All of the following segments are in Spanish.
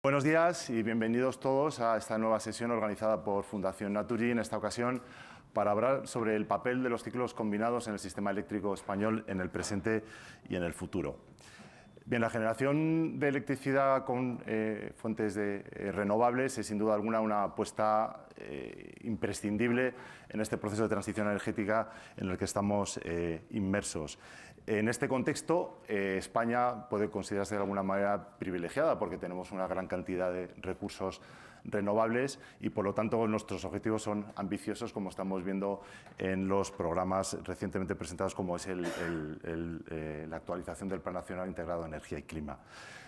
Buenos días y bienvenidos todos a esta nueva sesión organizada por Fundación Naturi, en esta ocasión para hablar sobre el papel de los ciclos combinados en el sistema eléctrico español en el presente y en el futuro. Bien, la generación de electricidad con eh, fuentes de, eh, renovables es sin duda alguna una apuesta eh, imprescindible en este proceso de transición energética en el que estamos inmersos. En este contexto, eh, España puede considerarse de alguna manera privilegiada porque tenemos una gran cantidad de recursos renovables y, por lo tanto, nuestros objetivos son ambiciosos, como estamos viendo en los programas recientemente presentados, como es eh, la actualización del Plan Nacional Integrado de Energía y Clima.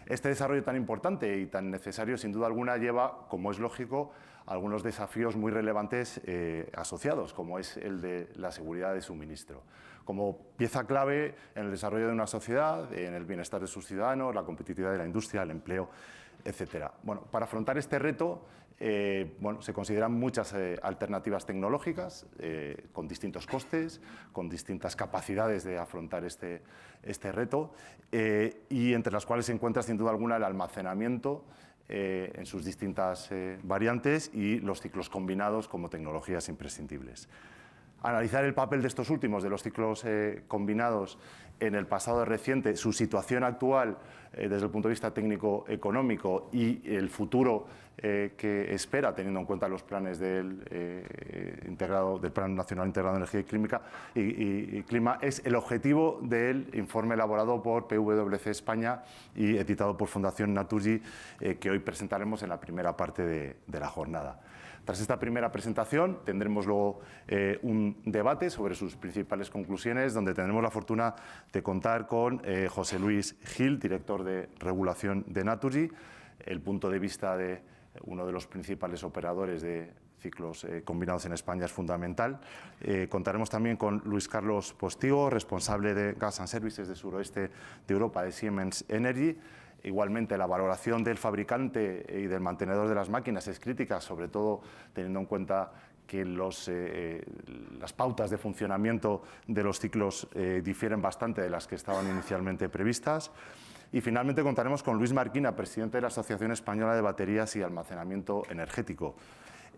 Este desarrollo tan importante y tan necesario, sin duda alguna, lleva, como es lógico, algunos desafíos muy relevantes eh, asociados, como es el de la seguridad de suministro como pieza clave en el desarrollo de una sociedad, en el bienestar de sus ciudadanos, la competitividad de la industria, el empleo, etc. Bueno, para afrontar este reto, eh, se consideran muchas eh, alternativas tecnológicas eh, con distintos costes, con distintas capacidades de afrontar este, este reto y entre las cuales se encuentra sin duda alguna el almacenamiento en sus distintas variantes y los ciclos combinados como tecnologías imprescindibles analizar el papel de estos últimos, de los ciclos eh, combinados en el pasado reciente, su situación actual eh, desde el punto de vista técnico-económico y el futuro eh, que espera, teniendo en cuenta los planes del, integrado, del Plan Nacional Integrado de Energía y, Clima, es el objetivo del informe elaborado por PwC España y editado por Fundación Naturgy, que hoy presentaremos en la primera parte de la jornada. Tras esta primera presentación tendremos luego eh, un debate sobre sus principales conclusiones, donde tendremos la fortuna de contar con eh, José Luis Gil, director de regulación de Naturgy, el punto de vista de uno de los principales operadores de ciclos eh, combinados en España es fundamental. contaremos también con Luis Carlos Postigo, responsable de Gas and Services de Suroeste de Europa de Siemens Energy, Igualmente, la valoración del fabricante y del mantenedor de las máquinas es crítica, sobre todo teniendo en cuenta que eh, eh, las pautas de funcionamiento de los ciclos eh, difieren bastante de las que estaban inicialmente previstas. Y finalmente contaremos con Luis Marquina, presidente de la Asociación Española de Baterías y Almacenamiento Energético.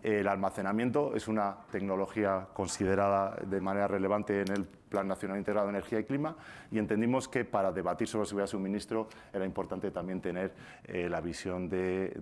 El almacenamiento es una tecnología considerada de manera relevante en el Plan Nacional Integrado de Energía y Clima, y entendimos que para debatir sobre seguridad de suministro era importante también tener eh, la visión de,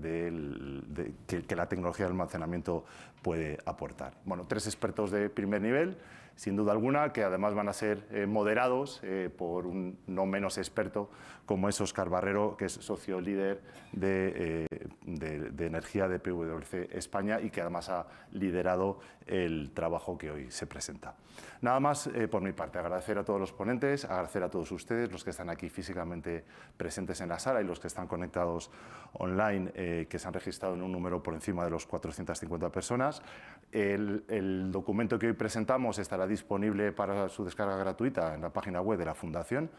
que, la tecnología de almacenamiento puede aportar. Bueno, tres expertos de primer nivel, sin duda alguna, que además van a ser eh, moderados eh, por un no menos experto como es Oscar Barrero, que es socio líder de, de energía de PwC España y que además ha liderado el trabajo que hoy se presenta. Nada más por mi parte parte, agradecer a todos los ponentes, agradecer a todos ustedes, los que están aquí físicamente presentes en la sala y los que están conectados online, eh, que se han registrado en un número por encima de los 450 personas. El, el documento que hoy presentamos estará disponible para su descarga gratuita en la página web de la Fundación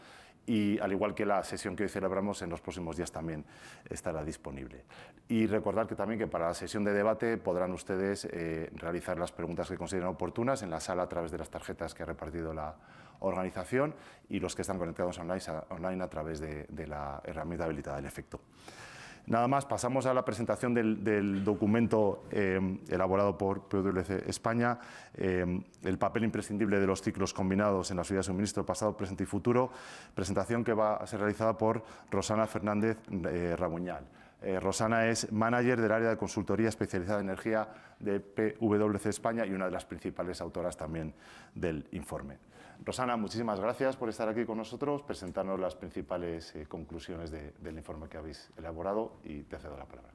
y al igual que la sesión que hoy celebramos, en los próximos días también estará disponible. Y recordar que también que para la sesión de debate podrán ustedes eh, realizar las preguntas que consideren oportunas en la sala a través de las tarjetas que ha repartido la organización y los que están conectados online, a través de la herramienta habilitada del efecto. Nada más, pasamos a la presentación del, documento eh, elaborado por PWC España, eh, el papel imprescindible de los ciclos combinados en la seguridad de suministro pasado, presente y futuro, presentación que va a ser realizada por Rosana Fernández eh, Ramuñal. Rabuñal. Rosana es manager del área de consultoría especializada en energía de PwC España y una de las principales autoras también del informe. Rosana, muchísimas gracias por estar aquí con nosotros, presentarnos las principales eh, conclusiones del informe que habéis elaborado y te cedo la palabra.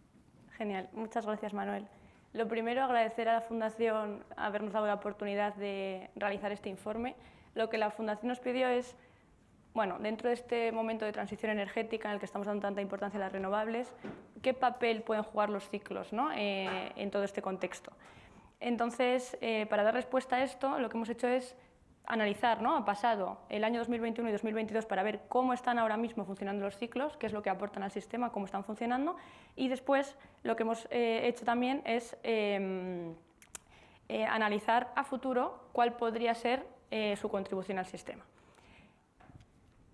Genial, muchas gracias Manuel. Lo primero, agradecer a la Fundación habernos dado la oportunidad de realizar este informe. Lo que la Fundación nos pidió es, bueno, dentro de este momento de transición energética en el que estamos dando tanta importancia a las renovables, ¿qué papel pueden jugar los ciclos ¿no? Eh, en todo este contexto? Entonces, eh, para dar respuesta a esto, lo que hemos hecho es analizar, ¿no? Ha pasado el año 2021 y 2022 para ver cómo están ahora mismo funcionando los ciclos, qué es lo que aportan al sistema, cómo están funcionando, y después lo que hemos eh, hecho también es em, eh, analizar a futuro cuál podría ser eh, su contribución al sistema.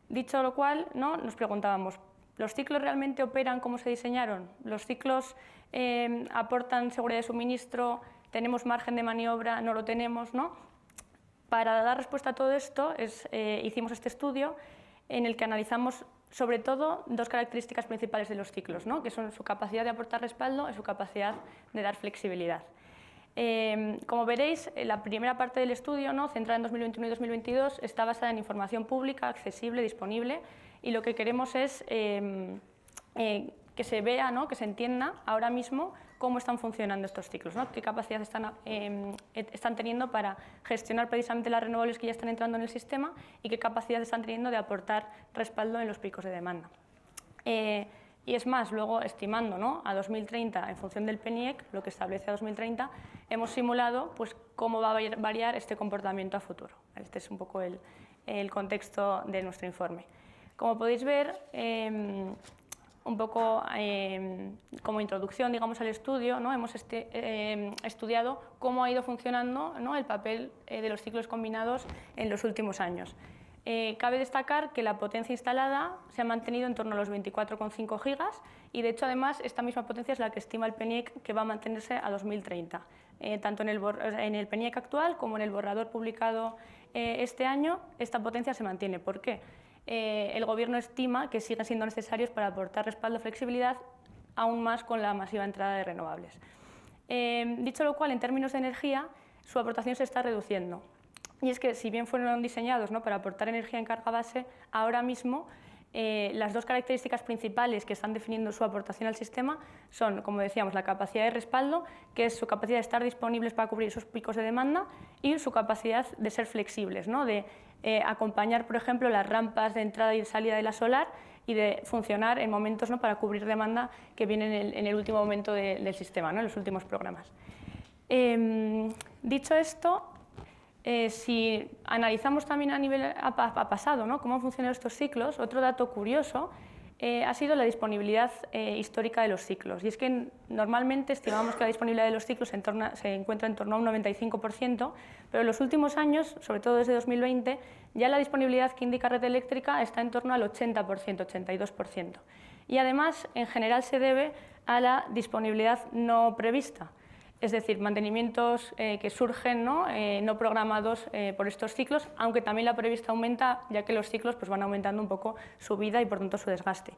Dicho lo cual, ¿no? nos preguntábamos, ¿Los ciclos realmente operan como se diseñaron? ¿Los ciclos em, aportan seguridad de suministro? ¿Tenemos margen de maniobra? ¿No lo tenemos? ¿no? Para dar respuesta a todo esto eh, hicimos este estudio en el que analizamos sobre todo dos características principales de los ciclos, ¿no? que son su capacidad de aportar respaldo y su capacidad de dar flexibilidad. Em, como veréis, eh, la primera parte del estudio, ¿no? centrada en 2021 y 2022, está basada en información pública, accesible, disponible, y lo que queremos es em, eh, que se vea, ¿no? que se entienda ahora mismo cómo están funcionando estos ciclos, qué capacidad em, e, están, teniendo para gestionar precisamente las renovables que ya están entrando en el sistema y qué capacidad están teniendo de aportar respaldo en los picos de demanda. Eh, y es más, luego estimando a 2030, en función del PENIEC, lo que establece a 2030, hemos simulado pues, cómo va a variar este comportamiento a futuro. Este es un poco el, contexto de nuestro informe. Como podéis ver, em, un poco em, como introducción, digamos, al estudio, ¿no? hemos este, em, estudiado cómo ha ido funcionando el papel eh, de los ciclos combinados en los últimos años. Eh, cabe destacar que la potencia instalada se ha mantenido en torno a los 24,5 gigas y, de hecho, además, esta misma potencia es la que estima el PENIEC que va a mantenerse a 2030, eh, tanto en el, en el, PENIEC actual como en el borrador publicado este año, esta potencia se mantiene. ¿Por qué? Eh, el Gobierno estima que sigan siendo necesarios para aportar respaldo y flexibilidad, aún más con la masiva entrada de renovables. Eh, dicho lo cual, en términos de energía, su aportación se está reduciendo. Y es que, si bien fueron diseñados ¿no? para aportar energía en carga base, ahora mismo eh, las dos características principales que están definiendo su aportación al sistema son, como decíamos, la capacidad de respaldo, que es su capacidad de estar disponibles para cubrir esos picos de demanda, y su capacidad de ser flexibles, ¿no? de eh, acompañar, por ejemplo, las rampas de entrada y salida de la solar y de funcionar en momentos ¿no? para cubrir demanda que viene en el, último momento del sistema, ¿no? en los últimos programas. Em, dicho esto, eh, si analizamos también a nivel pasado ¿no? cómo han funcionado estos ciclos, otro dato curioso eh, ha sido la disponibilidad eh, histórica de los ciclos. Y es que normalmente estimamos que la disponibilidad de los ciclos se, se encuentra en torno a un 95%, pero en los últimos años, sobre todo desde 2020, ya la disponibilidad que indica red eléctrica está en torno al 80%, 82%. Y además, en general, se debe a la disponibilidad no prevista es decir, mantenimientos eh, que surgen ¿no? Eh, programados eh, por estos ciclos, aunque también la prevista aumenta, ya que los ciclos pues, van aumentando un poco su vida y por tanto su desgaste.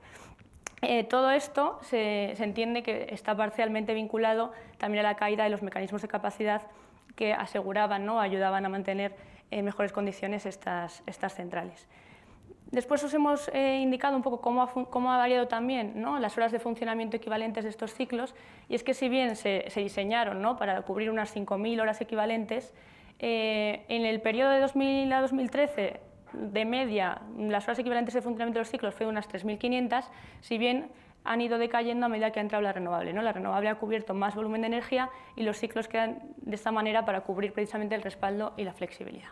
todo esto se, entiende que está parcialmente vinculado también a la caída de los mecanismos de capacidad que aseguraban, ¿no? ayudaban a mantener en mejores condiciones estas centrales. Después os hemos eh, indicado un poco cómo ha, variado también las horas de funcionamiento equivalentes de estos ciclos, y es que si bien se, diseñaron para cubrir unas 5.000 horas equivalentes, eh, en el periodo de 2000 a 2013, de media, las horas equivalentes de funcionamiento de los ciclos fue unas 3.500, si bien han ido decayendo a medida que ha entrado la renovable. La renovable ha cubierto más volumen de energía y los ciclos quedan de esta manera para cubrir precisamente el respaldo y la flexibilidad.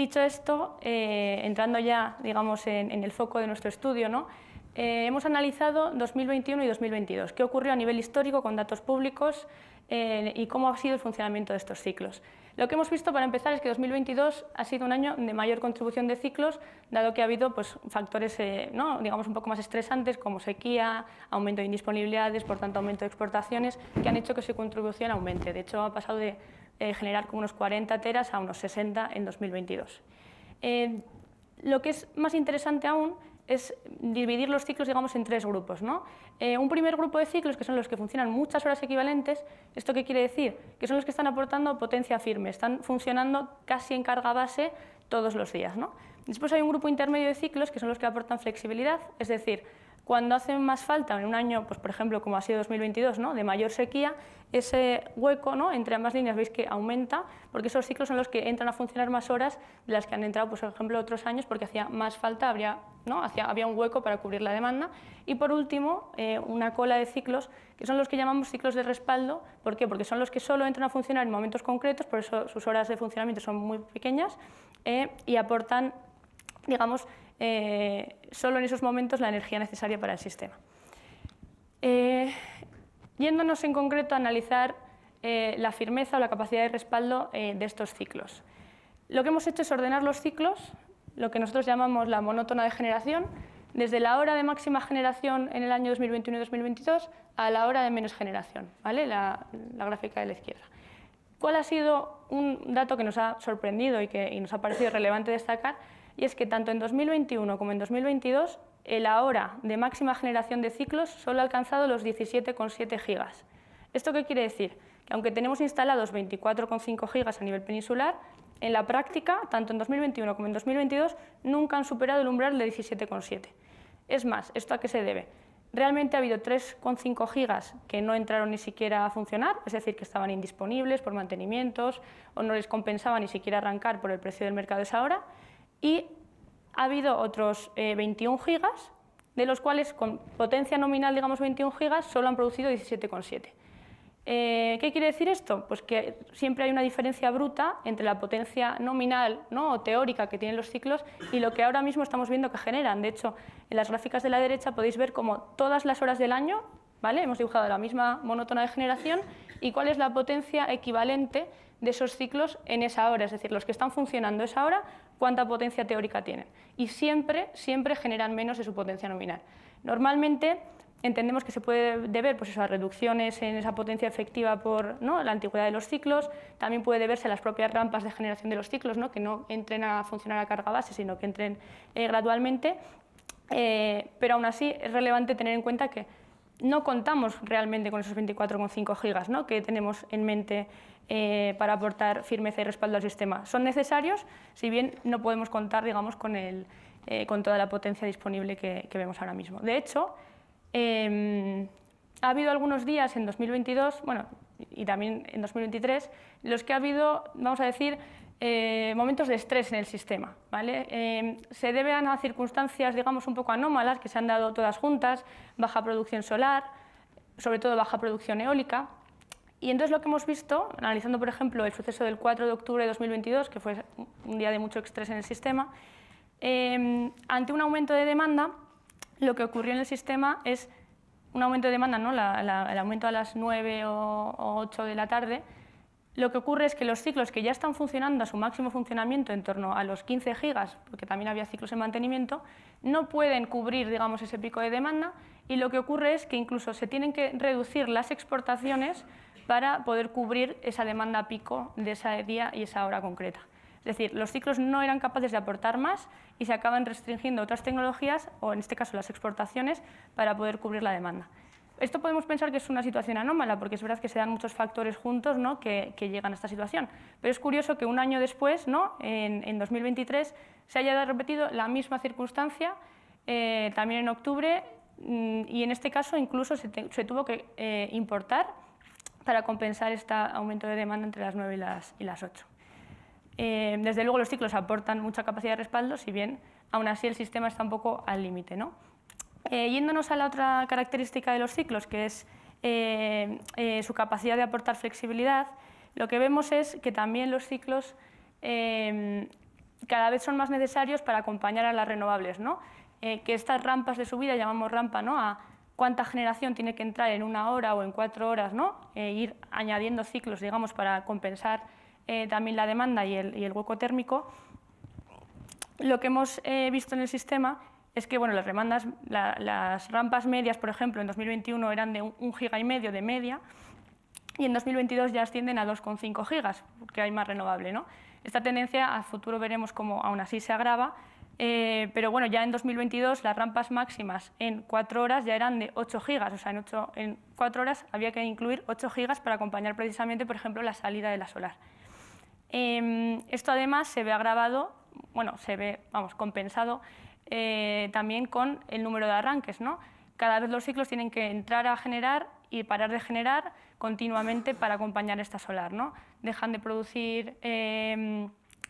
Dicho esto, eh, entrando ya digamos, en, el foco de nuestro estudio, ¿no? Eh, hemos analizado 2021 y 2022, qué ocurrió a nivel histórico con datos públicos eh, y cómo ha sido el funcionamiento de estos ciclos. Lo que hemos visto para empezar es que 2022 ha sido un año de mayor contribución de ciclos, dado que ha habido pues, factores ¿no? digamos un poco más estresantes como sequía, aumento de indisponibilidades, por tanto aumento de exportaciones, que han hecho que su contribución aumente. De hecho, ha pasado de eh, generar como unos 40 teras a unos 60 en 2022. Eh, lo que es más interesante aún es dividir los ciclos digamos, en tres grupos. Eh, un primer grupo de ciclos, que son los que funcionan muchas horas equivalentes, ¿esto qué quiere decir? Que son los que están aportando potencia firme, están funcionando casi en carga base todos los días. Después hay un grupo intermedio de ciclos, que son los que aportan flexibilidad, es decir, cuando hace más falta en un año, pues por ejemplo, como ha sido 2022, ¿no? de mayor sequía, ese hueco ¿no? entre ambas líneas veis que aumenta, porque esos ciclos son los que entran a funcionar más horas de las que han entrado, pues, por ejemplo, otros años, porque hacía más falta, habría, ¿no? hacía había un hueco para cubrir la demanda. Y por último, eh, una cola de ciclos, que son los que llamamos ciclos de respaldo. ¿Por qué? Porque son los que solo entran a funcionar en momentos concretos, por eso sus horas de funcionamiento son muy pequeñas eh, y aportan, digamos, eh, solo en esos momentos la energía necesaria para el sistema yéndonos en concreto a analizar eh, la firmeza o la capacidad de respaldo eh, de estos ciclos. Lo que hemos hecho es ordenar los ciclos, lo que nosotros llamamos la monótona de generación, desde la hora de máxima generación en el año 2021-2022 a la hora de menos generación, ¿vale? La, gráfica de la izquierda. ¿Cuál ha sido un dato que nos ha sorprendido y que y nos ha parecido relevante destacar? Y es que tanto en 2021 como en 2022 el ahora de máxima generación de ciclos solo ha alcanzado los 17,7 gigas. ¿Esto qué quiere decir? Que aunque tenemos instalados 24,5 gigas a nivel peninsular, en la práctica, tanto en 2021 como en 2022, nunca han superado el umbral de 17,7. Es más, ¿esto a qué se debe? Realmente ha habido 3,5 gigas que no entraron ni siquiera a funcionar, es decir, que estaban indisponibles por mantenimientos o no les compensaba ni siquiera arrancar por el precio del mercado esa hora, y ha habido otros 21 eh, gigas, de los cuales con potencia nominal, digamos 21 gigas, solo han producido 17,7. Eh, ¿Qué quiere decir esto? Pues que siempre hay una diferencia bruta entre la potencia nominal ¿no? o teórica que tienen los ciclos y lo que ahora mismo estamos viendo que generan. De hecho, en las gráficas de la derecha podéis ver como todas las horas del año ¿vale? hemos dibujado la misma monótona de generación y cuál es la potencia equivalente de esos ciclos en esa hora, es decir, los que están funcionando esa hora cuánta potencia teórica tienen. Y siempre, siempre generan menos de su potencia nominal. Normalmente entendemos que se puede deber pues a reducciones en esa potencia efectiva por la antigüedad de los ciclos, también puede deberse a las propias rampas de generación de los ciclos, ¿no? que no entren a funcionar a carga base, sino que entren eh, gradualmente, eh, pero aún así es relevante tener en cuenta que no contamos realmente con esos 24,5 gigas ¿no? que tenemos en mente eh, para aportar firmeza y respaldo al sistema. Son necesarios, si bien no podemos contar digamos, con, eh, toda la potencia disponible que, vemos ahora mismo. De hecho, em, ha habido algunos días en 2022, bueno, y también en 2023, los que ha habido, vamos a decir, eh, momentos de estrés en el sistema. Em, se deben a circunstancias, digamos, un poco anómalas que se han dado todas juntas, baja producción solar, sobre todo baja producción eólica, y entonces lo que hemos visto, analizando por ejemplo el suceso del 4 de octubre de 2022, que fue un día de mucho estrés en el sistema, em, ante un aumento de demanda, lo que ocurrió en el sistema es un aumento de demanda, el aumento a las 9 o, 8 de la tarde, lo que ocurre es que los ciclos que ya están funcionando a su máximo funcionamiento, en torno a los 15 gigas, porque también había ciclos en mantenimiento, no pueden cubrir digamos, ese pico de demanda y lo que ocurre es que incluso se tienen que reducir las exportaciones para poder cubrir esa demanda pico de ese día y esa hora concreta. Es decir, los ciclos no eran capaces de aportar más y se acaban restringiendo otras tecnologías, o en este caso las exportaciones, para poder cubrir la demanda. Esto podemos pensar que es una situación anómala, porque es verdad que se dan muchos factores juntos ¿no? que, llegan a esta situación. Pero es curioso que un año después, ¿no? en, 2023, se haya repetido la misma circunstancia, eh, también en octubre, mm, y en este caso incluso se, tuvo que eh, importar para compensar este aumento de demanda entre las 9 y las, 8. Eh, desde luego los ciclos aportan mucha capacidad de respaldo, si bien aún así el sistema está un poco al límite. Eh, yéndonos a la otra característica de los ciclos, que es eh, su capacidad de aportar flexibilidad, lo que vemos es que también los ciclos em, cada vez son más necesarios para acompañar a las renovables, que estas rampas de subida, llamamos rampa ¿no? cuánta generación tiene que entrar en una hora o en cuatro horas, ¿no? E ir añadiendo ciclos, digamos, para compensar eh, también la demanda y el, hueco térmico. Lo que hemos eh, visto en el sistema es que bueno, las, las rampas medias, por ejemplo, en 2021 eran de un, giga y medio de media, y en 2022 ya ascienden a 2,5 gigas, porque hay más renovable. Esta tendencia a futuro veremos cómo aún así se agrava, eh, pero bueno, ya en 2022 las rampas máximas en 4 horas ya eran de 8 gigas, o sea, en, 8, en 4 horas había que incluir 8 gigas para acompañar precisamente, por ejemplo, la salida de la solar. Em, esto además se ve agravado, bueno, se ve, vamos, compensado eh, también con el número de arranques, ¿no? Cada vez los ciclos tienen que entrar a generar y parar de generar continuamente para acompañar esta solar, ¿no? Dejan de producir em,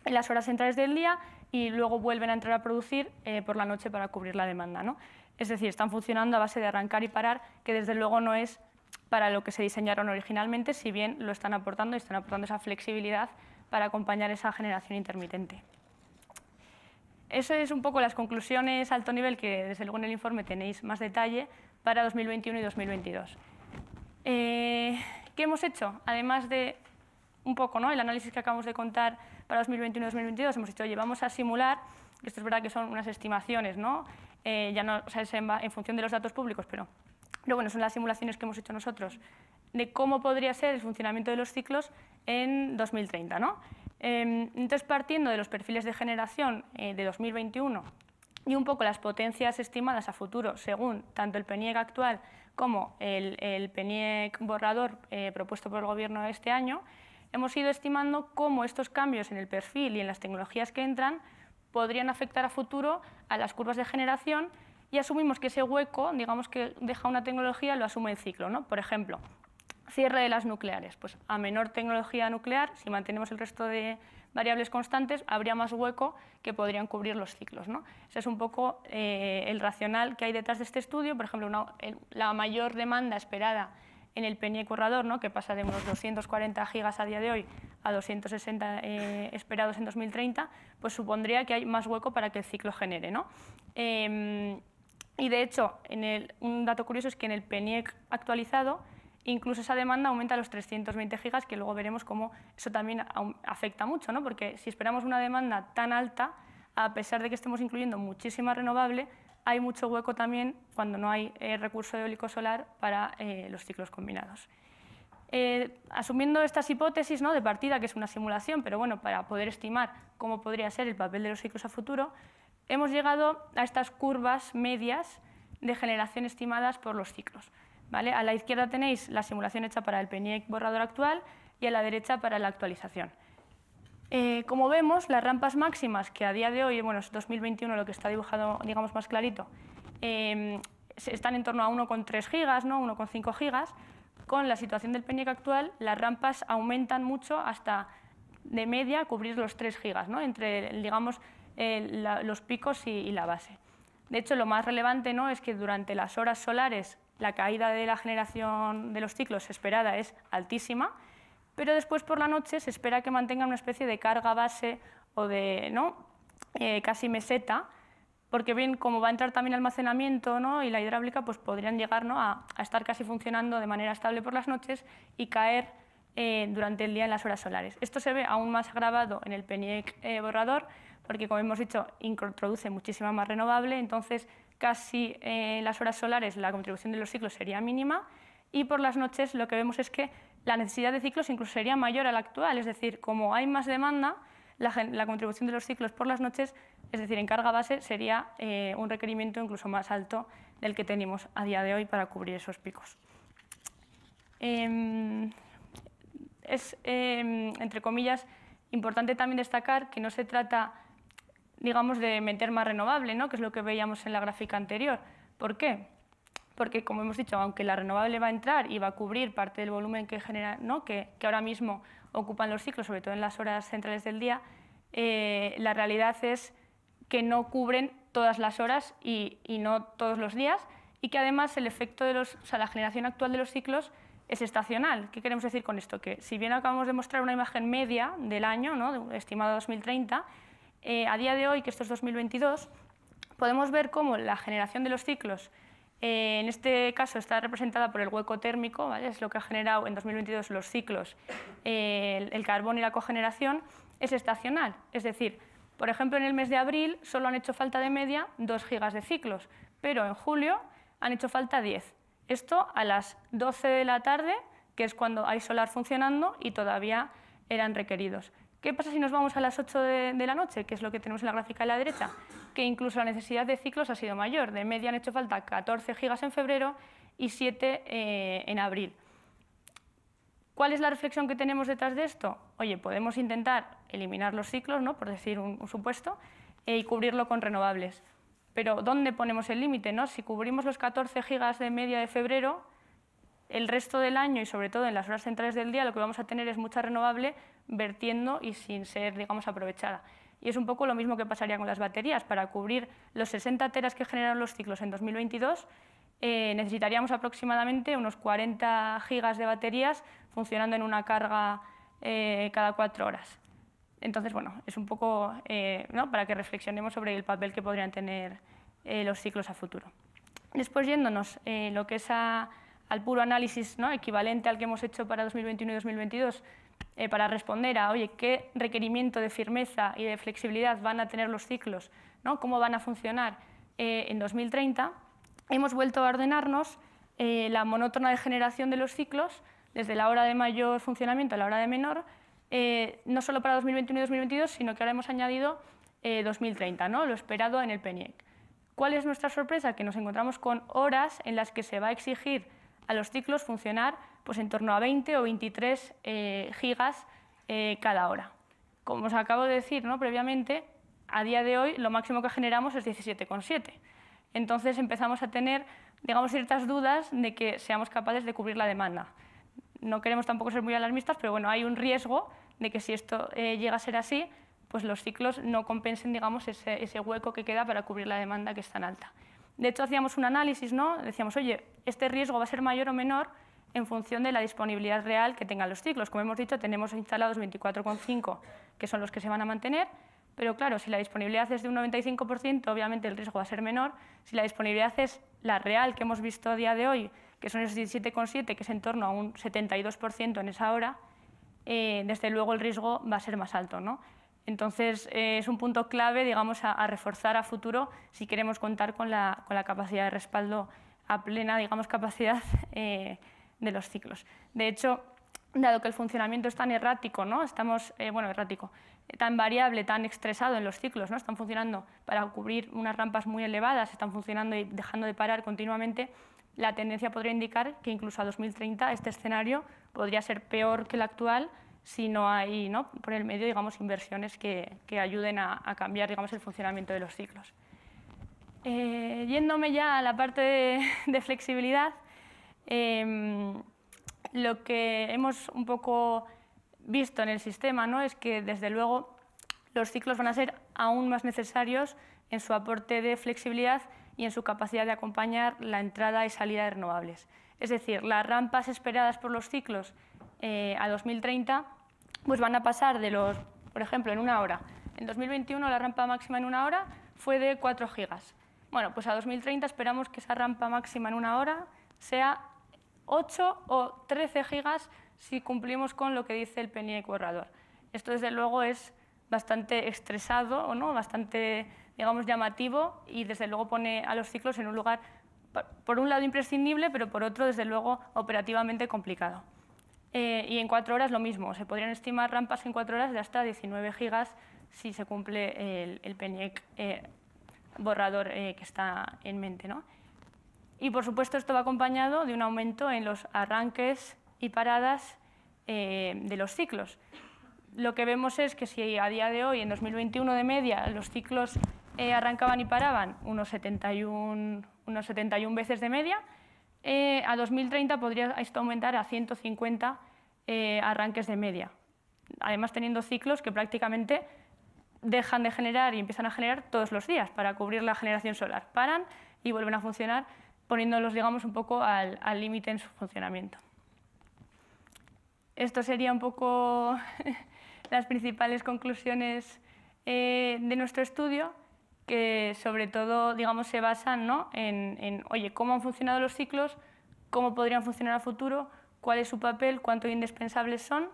en las horas centrales del día y luego vuelven a entrar a producir eh, por la noche para cubrir la demanda. ¿no? Es decir, están funcionando a base de arrancar y parar, que desde luego no es para lo que se diseñaron originalmente, si bien lo están aportando y están aportando esa flexibilidad para acompañar esa generación intermitente. Eso es un poco las conclusiones a alto nivel que desde luego en el informe tenéis más detalle para 2021 y 2022. Eh, ¿Qué hemos hecho? Además de un poco ¿no? el análisis que acabamos de contar para 2021-2022 hemos dicho, oye, vamos a simular, esto es verdad que son unas estimaciones, ¿no? Eh, ya no o sea, en, función de los datos públicos, pero, pero bueno, son las simulaciones que hemos hecho nosotros de cómo podría ser el funcionamiento de los ciclos en 2030, ¿no? Em, entonces, partiendo de los perfiles de generación eh, de 2021 y un poco las potencias estimadas a futuro según tanto el PENIEC actual como el, el PENIEC borrador eh, propuesto por el Gobierno este año, hemos ido estimando cómo estos cambios en el perfil y en las tecnologías que entran podrían afectar a futuro a las curvas de generación y asumimos que ese hueco, digamos que deja una tecnología, lo asume el ciclo. ¿no? Por ejemplo, cierre de las nucleares. Pues a menor tecnología nuclear, si mantenemos el resto de variables constantes, habría más hueco que podrían cubrir los ciclos. ¿no? Ese es un poco eh, el racional que hay detrás de este estudio. Por ejemplo, la mayor demanda esperada en el PNIE corredor, ¿no? que pasa de unos 240 gigas a día de hoy a 260 eh, esperados en 2030, pues supondría que hay más hueco para que el ciclo genere. Em, y de hecho, un dato curioso es que en el PENIEC actualizado, incluso esa demanda aumenta a los 320 gigas, que luego veremos cómo eso también afecta mucho, porque si esperamos una demanda tan alta, a pesar de que estemos incluyendo muchísima renovable, hay mucho hueco también cuando no hay eh, recurso eólico solar para eh, los ciclos combinados. Eh, asumiendo estas hipótesis ¿no? de partida, que es una simulación, pero bueno, para poder estimar cómo podría ser el papel de los ciclos a futuro, hemos llegado a estas curvas medias de generación estimadas por los ciclos. A la izquierda tenéis la simulación hecha para el PENIEC borrador actual y a la derecha para la actualización. Eh, como vemos, las rampas máximas, que a día de hoy, bueno, es 2021 lo que está dibujado, digamos, más clarito, em, están en torno a 1,3 gigas, ¿no? 1,5 gigas. Con la situación del PNIC actual, las rampas aumentan mucho hasta de media cubrir los 3 gigas, ¿no? entre digamos, eh, los picos y, y, la base. De hecho, lo más relevante ¿no? es que durante las horas solares la caída de la generación de los ciclos esperada es altísima pero después por la noche se espera que mantenga una especie de carga base o de ¿no? Eh, casi meseta, porque bien, como va a entrar también almacenamiento ¿no? y la hidráulica, pues podrían llegar a, estar casi funcionando de manera estable por las noches y caer eh, durante el día en las horas solares. Esto se ve aún más agravado en el PENIEC eh, borrador, porque como hemos dicho, introduce muchísima más renovable, entonces casi en las horas solares la contribución de los ciclos sería mínima y por las noches lo que vemos es que la necesidad de ciclos incluso sería mayor a la actual, es decir, como hay más demanda, la, contribución de los ciclos por las noches, es decir, en carga base, sería eh, un requerimiento incluso más alto del que tenemos a día de hoy para cubrir esos picos. Em, es, em, entre comillas, importante también destacar que no se trata, digamos, de meter más renovable, ¿no? que es lo que veíamos en la gráfica anterior. ¿Por qué? porque como hemos dicho, aunque la renovable va a entrar y va a cubrir parte del volumen que genera, que, ahora mismo ocupan los ciclos, sobre todo en las horas centrales del día, eh, la realidad es que no cubren todas las horas y, no todos los días, y que además el efecto de los, o la generación actual de los ciclos es estacional. ¿Qué queremos decir con esto? Que si bien acabamos de mostrar una imagen media del año, ¿no? estimado 2030, eh, a día de hoy, que esto es 2022, podemos ver cómo la generación de los ciclos eh, en este caso está representada por el hueco térmico, ¿vale? es lo que ha generado en 2022 los ciclos, eh, el, carbón y la cogeneración, es estacional. Es decir, por ejemplo, en el mes de abril solo han hecho falta de media 2 gigas de ciclos, pero en julio han hecho falta 10. Esto a las 12 de la tarde, que es cuando hay solar funcionando y todavía eran requeridos. ¿Qué pasa si nos vamos a las 8 de la noche, que es lo que tenemos en la gráfica de la derecha? que incluso la necesidad de ciclos ha sido mayor. De media han hecho falta 14 gigas en febrero y 7 eh, en abril. ¿Cuál es la reflexión que tenemos detrás de esto? Oye, podemos intentar eliminar los ciclos, ¿no? por decir un, supuesto, e, y cubrirlo con renovables. Pero ¿dónde ponemos el límite? ¿no? Si cubrimos los 14 gigas de media de febrero, el resto del año y sobre todo en las horas centrales del día lo que vamos a tener es mucha renovable vertiendo y sin ser, digamos, aprovechada. Y es un poco lo mismo que pasaría con las baterías. Para cubrir los 60 teras que generaron los ciclos en 2022, eh, necesitaríamos aproximadamente unos 40 gigas de baterías funcionando en una carga eh, cada cuatro horas. Entonces, bueno, es un poco eh, para que reflexionemos sobre el papel que podrían tener los ciclos a futuro. Después, yéndonos lo que es al puro análisis ¿no? equivalente al que hemos hecho para 2021 y 2022 eh, para responder a, oye, qué requerimiento de firmeza y de flexibilidad van a tener los ciclos, ¿no? cómo van a funcionar eh, en 2030, hemos vuelto a ordenarnos eh, la monótona generación de los ciclos desde la hora de mayor funcionamiento a la hora de menor, no solo para 2021 y 2022, sino que ahora hemos añadido 2030, ¿no? lo esperado en el PENIEC. ¿Cuál es nuestra sorpresa? Que nos encontramos con horas en las que se va a exigir a los ciclos funcionar pues en torno a 20 o 23 eh, gigas eh, cada hora. Como os acabo de decir ¿no? previamente, a día de hoy lo máximo que generamos es 17,7. Entonces empezamos a tener digamos, ciertas dudas de que seamos capaces de cubrir la demanda. No queremos tampoco ser muy alarmistas, pero bueno, hay un riesgo de que si esto eh, llega a ser así, pues los ciclos no compensen digamos, ese, hueco que queda para cubrir la demanda que es tan alta. De hecho, hacíamos un análisis, ¿no? decíamos, oye, este riesgo va a ser mayor o menor en función de la disponibilidad real que tengan los ciclos. Como hemos dicho, tenemos instalados 24,5, que son los que se van a mantener, pero claro, si la disponibilidad es de un 95%, obviamente el riesgo va a ser menor. Si la disponibilidad es la real que hemos visto a día de hoy, que son esos 17,7, que es en torno a un 72% en esa hora, eh, desde luego el riesgo va a ser más alto. ¿no? Entonces, eh, es un punto clave digamos, a, reforzar a futuro si queremos contar con la, capacidad de respaldo a plena digamos, capacidad. Eh, de los ciclos. De hecho, dado que el funcionamiento es tan errático, ¿no? Estamos, eh, bueno, errático, eh, tan variable, tan estresado en los ciclos, ¿no? Están funcionando para cubrir unas rampas muy elevadas, están funcionando y dejando de parar continuamente, la tendencia podría indicar que incluso a 2030 este escenario podría ser peor que el actual si no hay, ¿no? Por el medio, digamos, inversiones que, que ayuden a, cambiar, digamos, el funcionamiento de los ciclos. Eh, yéndome ya a la parte de flexibilidad, Em, lo que hemos un poco visto en el sistema ¿no? es que, desde luego, los ciclos van a ser aún más necesarios en su aporte de flexibilidad y en su capacidad de acompañar la entrada y salida de renovables. Es decir, las rampas esperadas por los ciclos eh, a 2030 pues van a pasar de los, por ejemplo, en una hora. En 2021 la rampa máxima en una hora fue de 4 gigas. Bueno, pues a 2030 esperamos que esa rampa máxima en una hora sea 8 o 13 gigas si cumplimos con lo que dice el PENIEC borrador. Esto, desde luego, es bastante estresado o no, bastante, digamos, llamativo y, desde luego, pone a los ciclos en un lugar, por un lado, imprescindible, pero por otro, desde luego, operativamente complicado. Eh, y en cuatro horas lo mismo, se podrían estimar rampas en cuatro horas de hasta 19 gigas si se cumple el, el eh, borrador eh, que está en mente. ¿no? Y por supuesto esto va acompañado de un aumento en los arranques y paradas eh, de los ciclos. Lo que vemos es que si a día de hoy, en 2021 de media, los ciclos eh, arrancaban y paraban unos 71, 71 veces de media, eh, a 2030 podría esto aumentar a 150 arranques de media. Además teniendo ciclos que prácticamente dejan de generar y empiezan a generar todos los días para cubrir la generación solar. Paran y vuelven a funcionar poniéndolos, digamos, un poco al límite en su funcionamiento. Esto sería un poco las principales conclusiones eh, de nuestro estudio, que sobre todo digamos, se basan ¿no? en, oye, cómo han funcionado los ciclos, cómo podrían funcionar a futuro, cuál es su papel, cuánto indispensables son.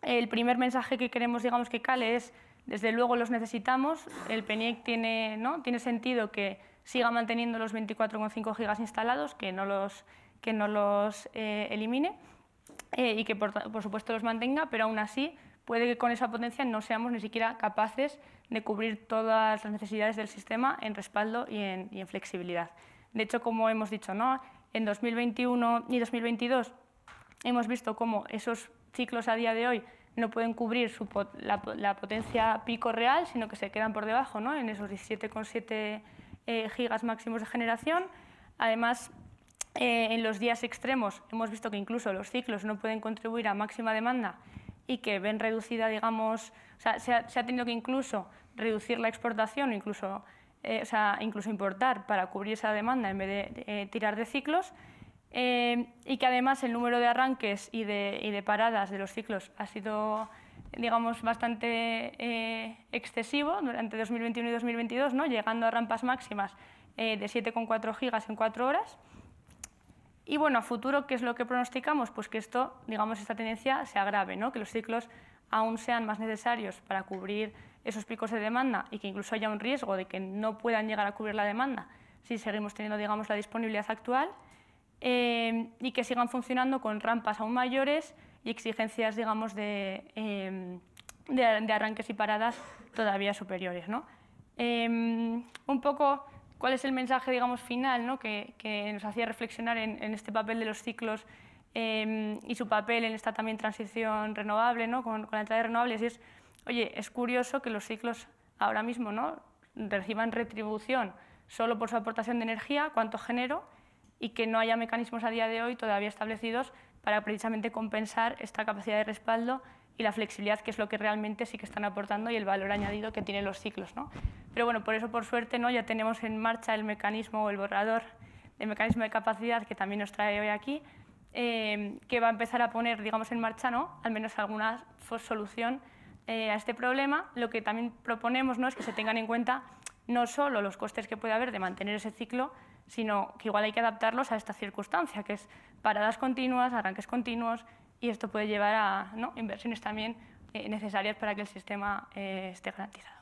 El primer mensaje que queremos digamos, que cale es, desde luego los necesitamos, el PENIEC tiene, ¿no? tiene sentido que siga manteniendo los 24,5 gigas instalados, que no los, que no los eh, elimine eh, y que por, supuesto los mantenga, pero aún así puede que con esa potencia no seamos ni siquiera capaces de cubrir todas las necesidades del sistema en respaldo y en, flexibilidad. De hecho, como hemos dicho, ¿no? en 2021 y 2022 hemos visto cómo esos ciclos a día de hoy no pueden cubrir la, potencia pico real, sino que se quedan por debajo, ¿no? en esos 17,7 eh, gigas máximos de generación. Además, eh, en los días extremos hemos visto que incluso los ciclos no pueden contribuir a máxima demanda y que ven reducida, digamos, o sea, se, ha, tenido que incluso reducir la exportación, incluso, eh, o sea, incluso importar para cubrir esa demanda en vez de, tirar de ciclos. y que además el número de arranques y de, y de, paradas de los ciclos ha sido digamos, bastante eh, excesivo durante 2021 y 2022, ¿no? llegando a rampas máximas eh, de 7,4 gigas en 4 horas. Y bueno, a futuro, ¿qué es lo que pronosticamos? Pues que esto, digamos, esta tendencia se agrave, ¿no? que los ciclos aún sean más necesarios para cubrir esos picos de demanda y que incluso haya un riesgo de que no puedan llegar a cubrir la demanda si seguimos teniendo, digamos, la disponibilidad actual eh, y que sigan funcionando con rampas aún mayores, y exigencias, digamos, em, de, arranques y paradas todavía superiores. Em, un poco cuál es el mensaje, digamos, final ¿no? que, nos hacía reflexionar en, este papel de los ciclos em, y su papel en esta también transición renovable, ¿no? con, la entrada de renovables, es, oye, es curioso que los ciclos ahora mismo ¿no? reciban retribución solo por su aportación de energía, cuánto genero, y que no haya mecanismos a día de hoy todavía establecidos para precisamente compensar esta capacidad de respaldo y la flexibilidad, que es lo que realmente sí que están aportando y el valor añadido que tienen los ciclos. ¿no? Pero bueno, por eso, por suerte, ¿no? ya tenemos en marcha el mecanismo o el borrador de mecanismo de capacidad que también nos trae hoy aquí, eh, que va a empezar a poner, digamos, en marcha, ¿no? al menos alguna solución eh, a este problema. Lo que también proponemos ¿no? es que se tengan en cuenta no solo los costes que puede haber de mantener ese ciclo, sino que igual hay que adaptarlos a esta circunstancia, que es paradas continuas, arranques continuos, y esto puede llevar a inversiones también eh, necesarias para que el sistema eh, esté garantizado.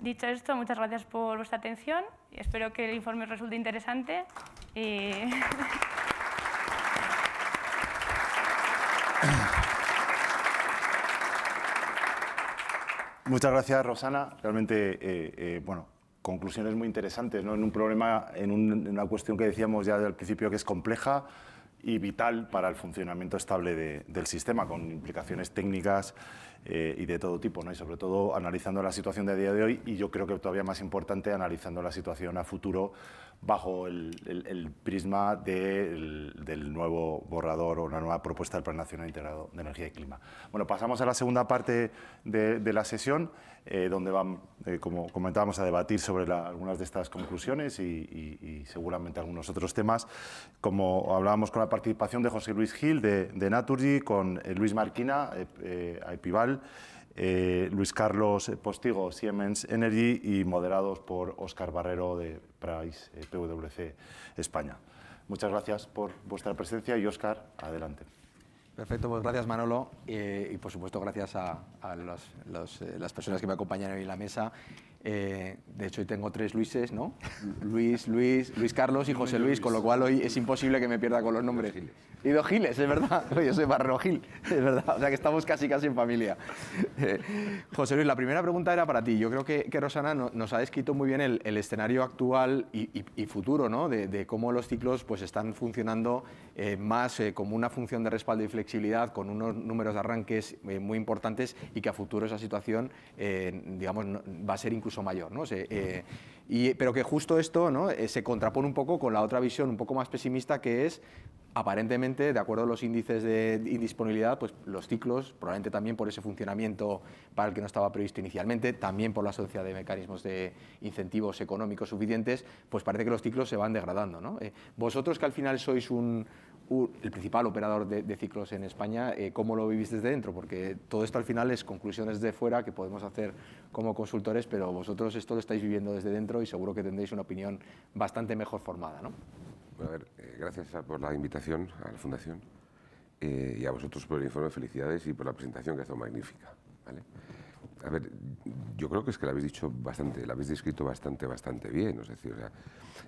Dicho esto, muchas gracias por vuestra atención. Espero que el informe resulte interesante. Muchas gracias, Rosana. Realmente, eh, bueno, conclusiones muy interesantes ¿no? en un problema, en, una cuestión que decíamos ya al principio que es compleja y vital para el funcionamiento estable del sistema, con implicaciones técnicas eh, y de todo tipo, ¿no? y sobre todo analizando la situación de día de hoy y yo creo que todavía más importante analizando la situación a futuro bajo el, prisma del nuevo borrador o una nueva propuesta del Plan Nacional Integrado de Energía y Clima. Bueno, pasamos a la segunda parte de, la sesión, eh, donde van, eh, como comentábamos, a debatir sobre algunas de estas conclusiones y, seguramente algunos otros temas, como hablábamos con la participación de José Luis Gil de, de Naturgy, con eh, Luis Marquina, eh, Aipival, eh, Luis Carlos Postigo, Siemens Energy, y moderados por Óscar Barrero de Price, eh, PwC España. Muchas gracias por vuestra presencia y Óscar, adelante. Perfecto, pues gracias Manolo eh, y por supuesto gracias a, eh, las personas que me acompañan hoy en la mesa. Eh, de hecho, hoy tengo tres Luises, ¿no? Luis, Luis, Luis Carlos y José Luis, con lo cual hoy es imposible que me pierda con los nombres. Y dos Giles, es verdad. Yo soy Barro Gil, es verdad. O sea que estamos casi, casi en familia. Eh, José Luis, la primera pregunta era para ti. Yo creo que, Rosana nos ha descrito muy bien el, escenario actual y, futuro, ¿no? De, cómo los ciclos pues, están funcionando más como una función de respaldo y flexibilidad, con unos números de arranques muy importantes y que a futuro esa situación, eh, digamos, va a ser incluso mayor. ¿no? Eh, pero que justo esto eh, se contrapone un poco con la otra visión un poco más pesimista que es aparentemente, de acuerdo a los índices de indisponibilidad, pues los ciclos, probablemente también por ese funcionamiento para el que no estaba previsto inicialmente, también por la ausencia de mecanismos de incentivos económicos suficientes, pues parece que los ciclos se van degradando. vosotros que al final sois un, el principal operador de, ciclos en España, eh, ¿cómo lo vivís desde dentro? Porque todo esto al final es conclusiones de fuera que podemos hacer como consultores, pero vosotros esto lo estáis viviendo desde dentro y seguro que tendréis una opinión bastante mejor formada, eh, gracias por la invitación a la Fundación eh, y a vosotros por el informe. Felicidades y por la presentación que ha sido magnífica. ¿vale? a ver, yo creo que es que la habéis dicho bastante, la habéis descrito bastante, bastante bien. Es decir,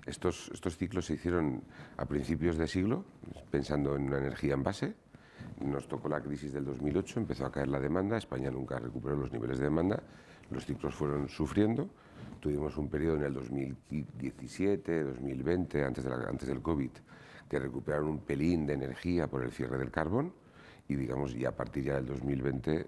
estos, estos ciclos se hicieron a principios de siglo, pensando en una energía en base. Nos tocó la crisis del 2008, empezó a caer la demanda, España nunca recuperó los niveles de demanda, los ciclos fueron sufriendo. Tuvimos un periodo en el 2017, 2020, antes, de antes del COVID, que recuperaron un pelín de energía por el cierre del carbón y digamos ya a partir ya del 2020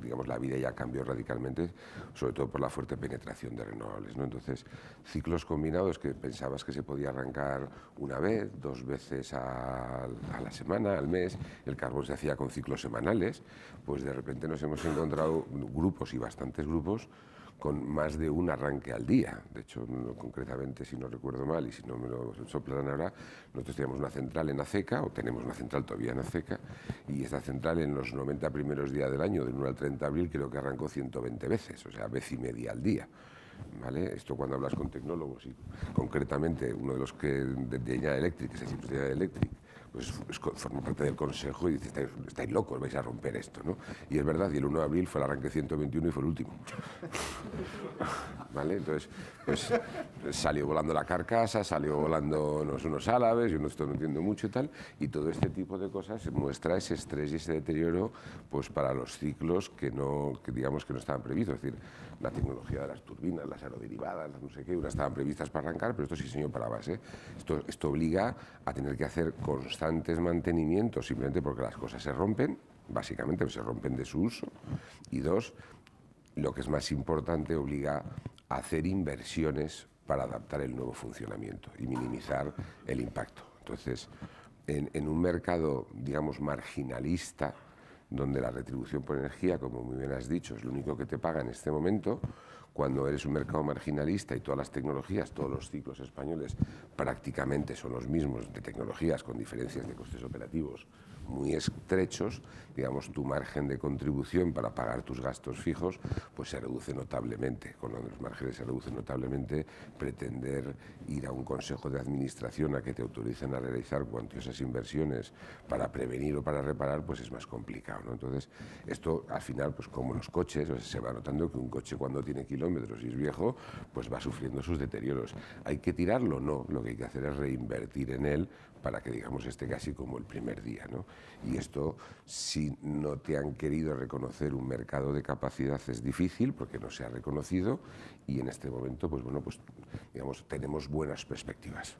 digamos la vida ya cambió radicalmente sobre todo por la fuerte penetración de renovables ¿no? entonces ciclos combinados que pensabas que se podía arrancar una vez dos veces a, la semana al mes el carbón se hacía con ciclos semanales pues de repente nos hemos encontrado grupos y bastantes grupos con más de un arranque al día. De hecho, concretamente, si no recuerdo mal y si no me lo soplan ahora, nosotros teníamos una central en Aceca, o tenemos una central todavía en Aceca, y esta central en los 90 primeros días del año, del 1 al 30 de abril, creo que arrancó 120 veces, o sea, vez y media al día. ¿Vale? Esto cuando hablas con tecnólogos y concretamente uno de los que de de Electric, que es el de pues, pues forma parte del Consejo y dice, estáis, locos, vais a romper esto, ¿no? Y es verdad, y el 1 de abril fue el arranque 121 y fue el último. ¿Vale? Entonces, pues salió volando la carcasa, salió volando unos árabes, yo no, estoy no entiendo mucho y tal, y todo este tipo de cosas muestra ese estrés y ese deterioro pues para los ciclos que no, digamos que no estaban previstos. decir, la tecnología de las turbinas, las aeroderivadas, no sé qué, unas estaban previstas para arrancar, pero esto sí señor para base. ¿eh? Esto, esto obliga a tener que hacer constantes mantenimientos, simplemente porque las cosas se rompen, básicamente se rompen de su uso, y dos, lo que es más importante, obliga a hacer inversiones para adaptar el nuevo funcionamiento y minimizar el impacto. Entonces, en un mercado, digamos, marginalista, donde la retribución por energía, como muy bien has dicho, es lo único que te paga en este momento, cuando eres un mercado marginalista y todas las tecnologías, todos los ciclos españoles prácticamente son los mismos de tecnologías con diferencias de costes operativos muy estrechos, digamos, tu margen de contribución para pagar tus gastos fijos, pues se reduce notablemente. Con los márgenes se reduce notablemente, pretender ir a un consejo de administración a que te autoricen a realizar cuantiosas inversiones para prevenir o para reparar, pues es más complicado. Entonces, esto al final, pues como los coches, se va notando que un coche cuando tiene kilos metrosis y viejo, pues va sufriendo sus deterioros. ¿Hay que tirarlo? No, lo que hay que hacer es reinvertir en él para que, digamos, esté casi como el primer día. Y esto, si no te han querido reconocer un mercado de capacidad, es difícil porque no se ha reconocido y en este momento, pues bueno, pues digamos, tenemos buenas perspectivas.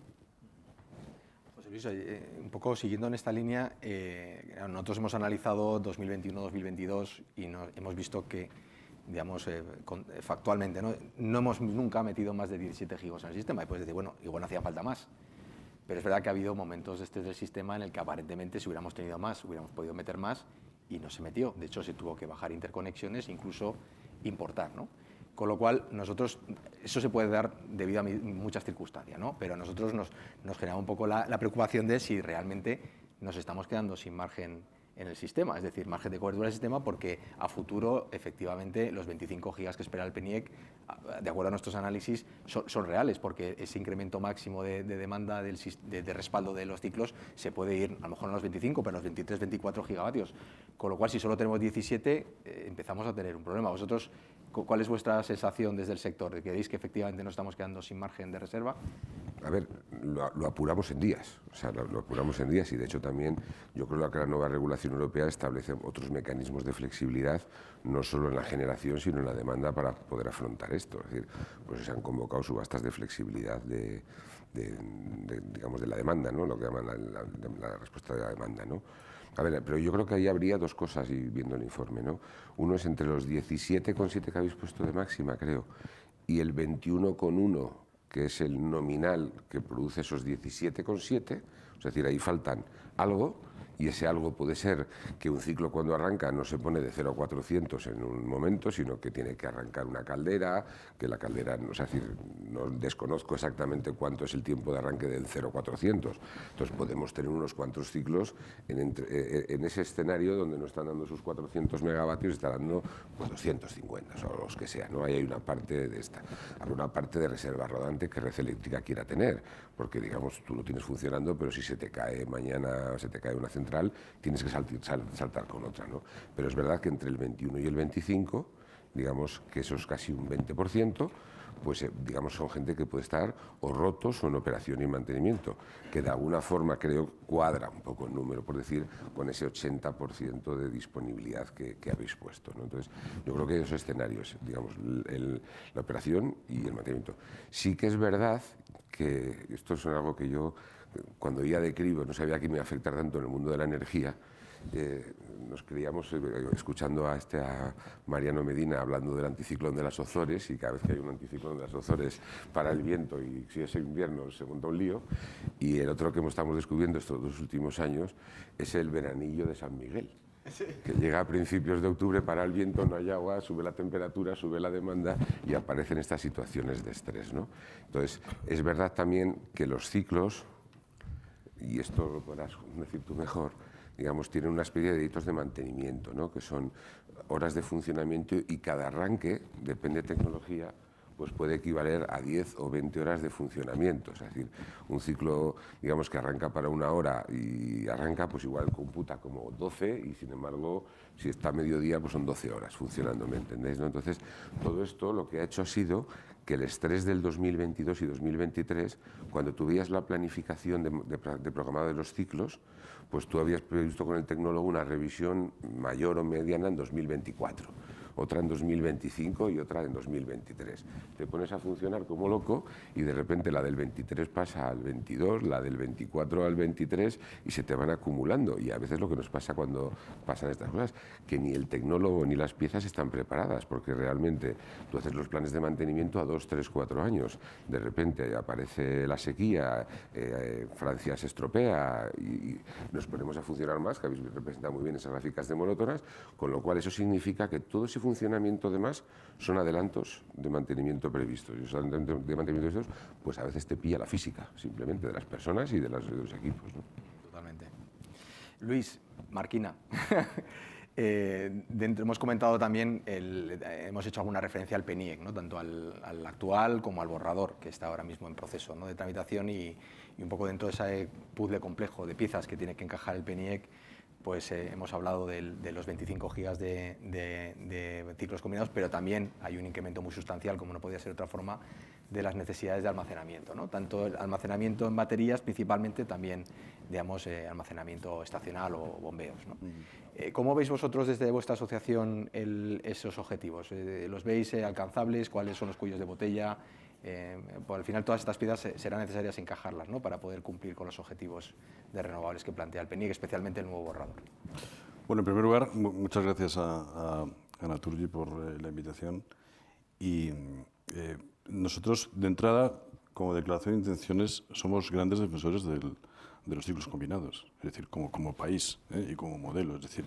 Luis, eh, un poco siguiendo en esta línea, eh, nosotros hemos analizado 2021-2022 y hemos visto que digamos, eh, eh, factualmente, ¿no? ¿no? hemos nunca metido más de 17 gigos en el sistema. Y puedes decir, bueno, igual no hacía falta más. Pero es verdad que ha habido momentos de este del sistema en el que aparentemente si hubiéramos tenido más, hubiéramos podido meter más y no se metió. De hecho, se tuvo que bajar interconexiones, e incluso importar, ¿no? Con lo cual, nosotros, eso se puede dar debido a muchas circunstancias, ¿no? Pero a nosotros nos, nos genera un poco la, la preocupación de si realmente nos estamos quedando sin margen en el sistema, es decir, margen de cobertura del sistema porque a futuro efectivamente los 25 gigas que espera el PENIEC, de acuerdo a nuestros análisis, son, reales porque ese incremento máximo de, demanda de, respaldo de los ciclos se puede ir a lo mejor a los 25, pero a los 23, 24 gigavatios. Con lo cual, si solo tenemos 17, eh, empezamos a tener un problema. Vosotros ¿Cuál es vuestra sensación desde el sector? ¿Queréis que efectivamente nos estamos quedando sin margen de reserva? A ver, lo, apuramos en días, o sea, lo, apuramos en días y de hecho también yo creo que la nueva regulación europea establece otros mecanismos de flexibilidad, no solo en la generación, sino en la demanda para poder afrontar esto. Es decir, pues se han convocado subastas de flexibilidad de, digamos, de la demanda, ¿no? Lo que llaman la, respuesta de la demanda, ¿no? A ver, pero yo creo que ahí habría dos cosas, y viendo el informe, ¿no? Uno es entre los 17,7 que habéis puesto de máxima, creo, y el 21,1, que es el nominal que produce esos 17,7, es decir, ahí faltan algo, y ese algo puede ser que un ciclo cuando arranca no se pone de 0 a 400 en un momento, sino que tiene que arrancar una caldera, que la caldera, no decir, no desconozco exactamente cuánto es el tiempo de arranque del 0 a 400. Entonces podemos tener unos cuantos ciclos eh, eh, en, ese escenario donde no están dando sus 400 megavatios, está dando 450 pues 250 o los que sea. ¿no? Ahí hay una parte de esta. una parte de reserva rodante que Red Eléctrica quiera tener porque digamos tú lo tienes funcionando, pero si se te cae mañana, se te cae una central, tienes que saltar, con otra. ¿no? Pero es verdad que entre el 21 y el 25, digamos que eso es casi un 20%, pues eh, digamos son gente que puede estar o rotos o en operación y mantenimiento, que de alguna forma creo cuadra un poco el número, por decir, con ese 80% de disponibilidad que, habéis puesto. Entonces, yo creo que hay dos escenarios, digamos, la operación y el mantenimiento. Sí que es verdad que esto es algo que yo, cuando iba de cribo, no sabía que me iba a afectar tanto en el mundo de la energía, eh, nos criamos eh, escuchando a, este, Mariano Medina hablando del anticiclón de las Ozores y cada vez que hay un anticiclón de las Ozores para el viento y si es invierno se monta un lío. Y el otro que estamos descubriendo estos dos últimos años es el veranillo de San Miguel. que llega a principios de octubre, para el viento, no hay agua, sube la temperatura, sube la demanda y aparecen estas situaciones de estrés. ¿no? Entonces, es verdad también que los ciclos, y esto lo podrás decir tú mejor, digamos, tienen una especie de hitos de mantenimiento, que son horas de funcionamiento y cada arranque, depende de tecnología, pues puede equivaler a 10 o 20 horas de funcionamiento. Es decir, un ciclo, digamos, que arranca para una hora y arranca, pues igual computa como 12 y, sin embargo, si está a mediodía, pues son 12 horas funcionando, ¿me entendéis? Entonces, todo esto lo que ha hecho ha sido que el estrés del 2022 y 2023, cuando tú la planificación de programado de los ciclos, pues tú habías previsto con el tecnólogo una revisión mayor o mediana en 2024 otra en 2025 y otra en 2023. Te pones a funcionar como loco y de repente la del 23 pasa al 22, la del 24 al 23 y se te van acumulando. Y a veces lo que nos pasa cuando pasan estas cosas, que ni el tecnólogo ni las piezas están preparadas, porque realmente tú haces los planes de mantenimiento a 2, 3, 4 años. De repente aparece la sequía, eh, Francia se estropea y, nos ponemos a funcionar más, que habéis representado muy bien esas gráficas de monótonas, con lo cual eso significa que todo ese funcionamiento de más son adelantos de mantenimiento previsto. Y esos adelantos de mantenimiento previstos, pues a veces te pilla la física, simplemente, de las personas y de, los equipos. Totalmente. Luis, Marquina. Eh, dentro, hemos comentado también, eh, hemos hecho alguna referencia al PENIEC, ¿no? tanto al, actual como al borrador, que está ahora mismo en proceso ¿no? de tramitación y, y, un poco dentro de ese puzzle complejo de piezas que tiene que encajar el PENIEC pues eh, hemos hablado de, los 25 gigas de, ciclos combinados, pero también hay un incremento muy sustancial, como no podía ser otra forma, de las necesidades de almacenamiento, tanto el almacenamiento en baterías, principalmente también, digamos, eh, almacenamiento estacional o bombeos. Mm. Eh, ¿Cómo veis vosotros desde vuestra asociación esos objetivos? ¿Los veis alcanzables? ¿Cuáles son los cuellos de botella? Eh, por el final todas estas piezas serán necesarias encajarlas ¿no? para poder cumplir con los objetivos de renovables que plantea el PENIG especialmente el nuevo borrador. Bueno, en primer lugar, muchas gracias a, a, a por eh, la invitación. Y eh, nosotros, de entrada, como declaración de intenciones, somos grandes defensores de los ciclos combinados, es decir, como, como país y como modelo. Es decir,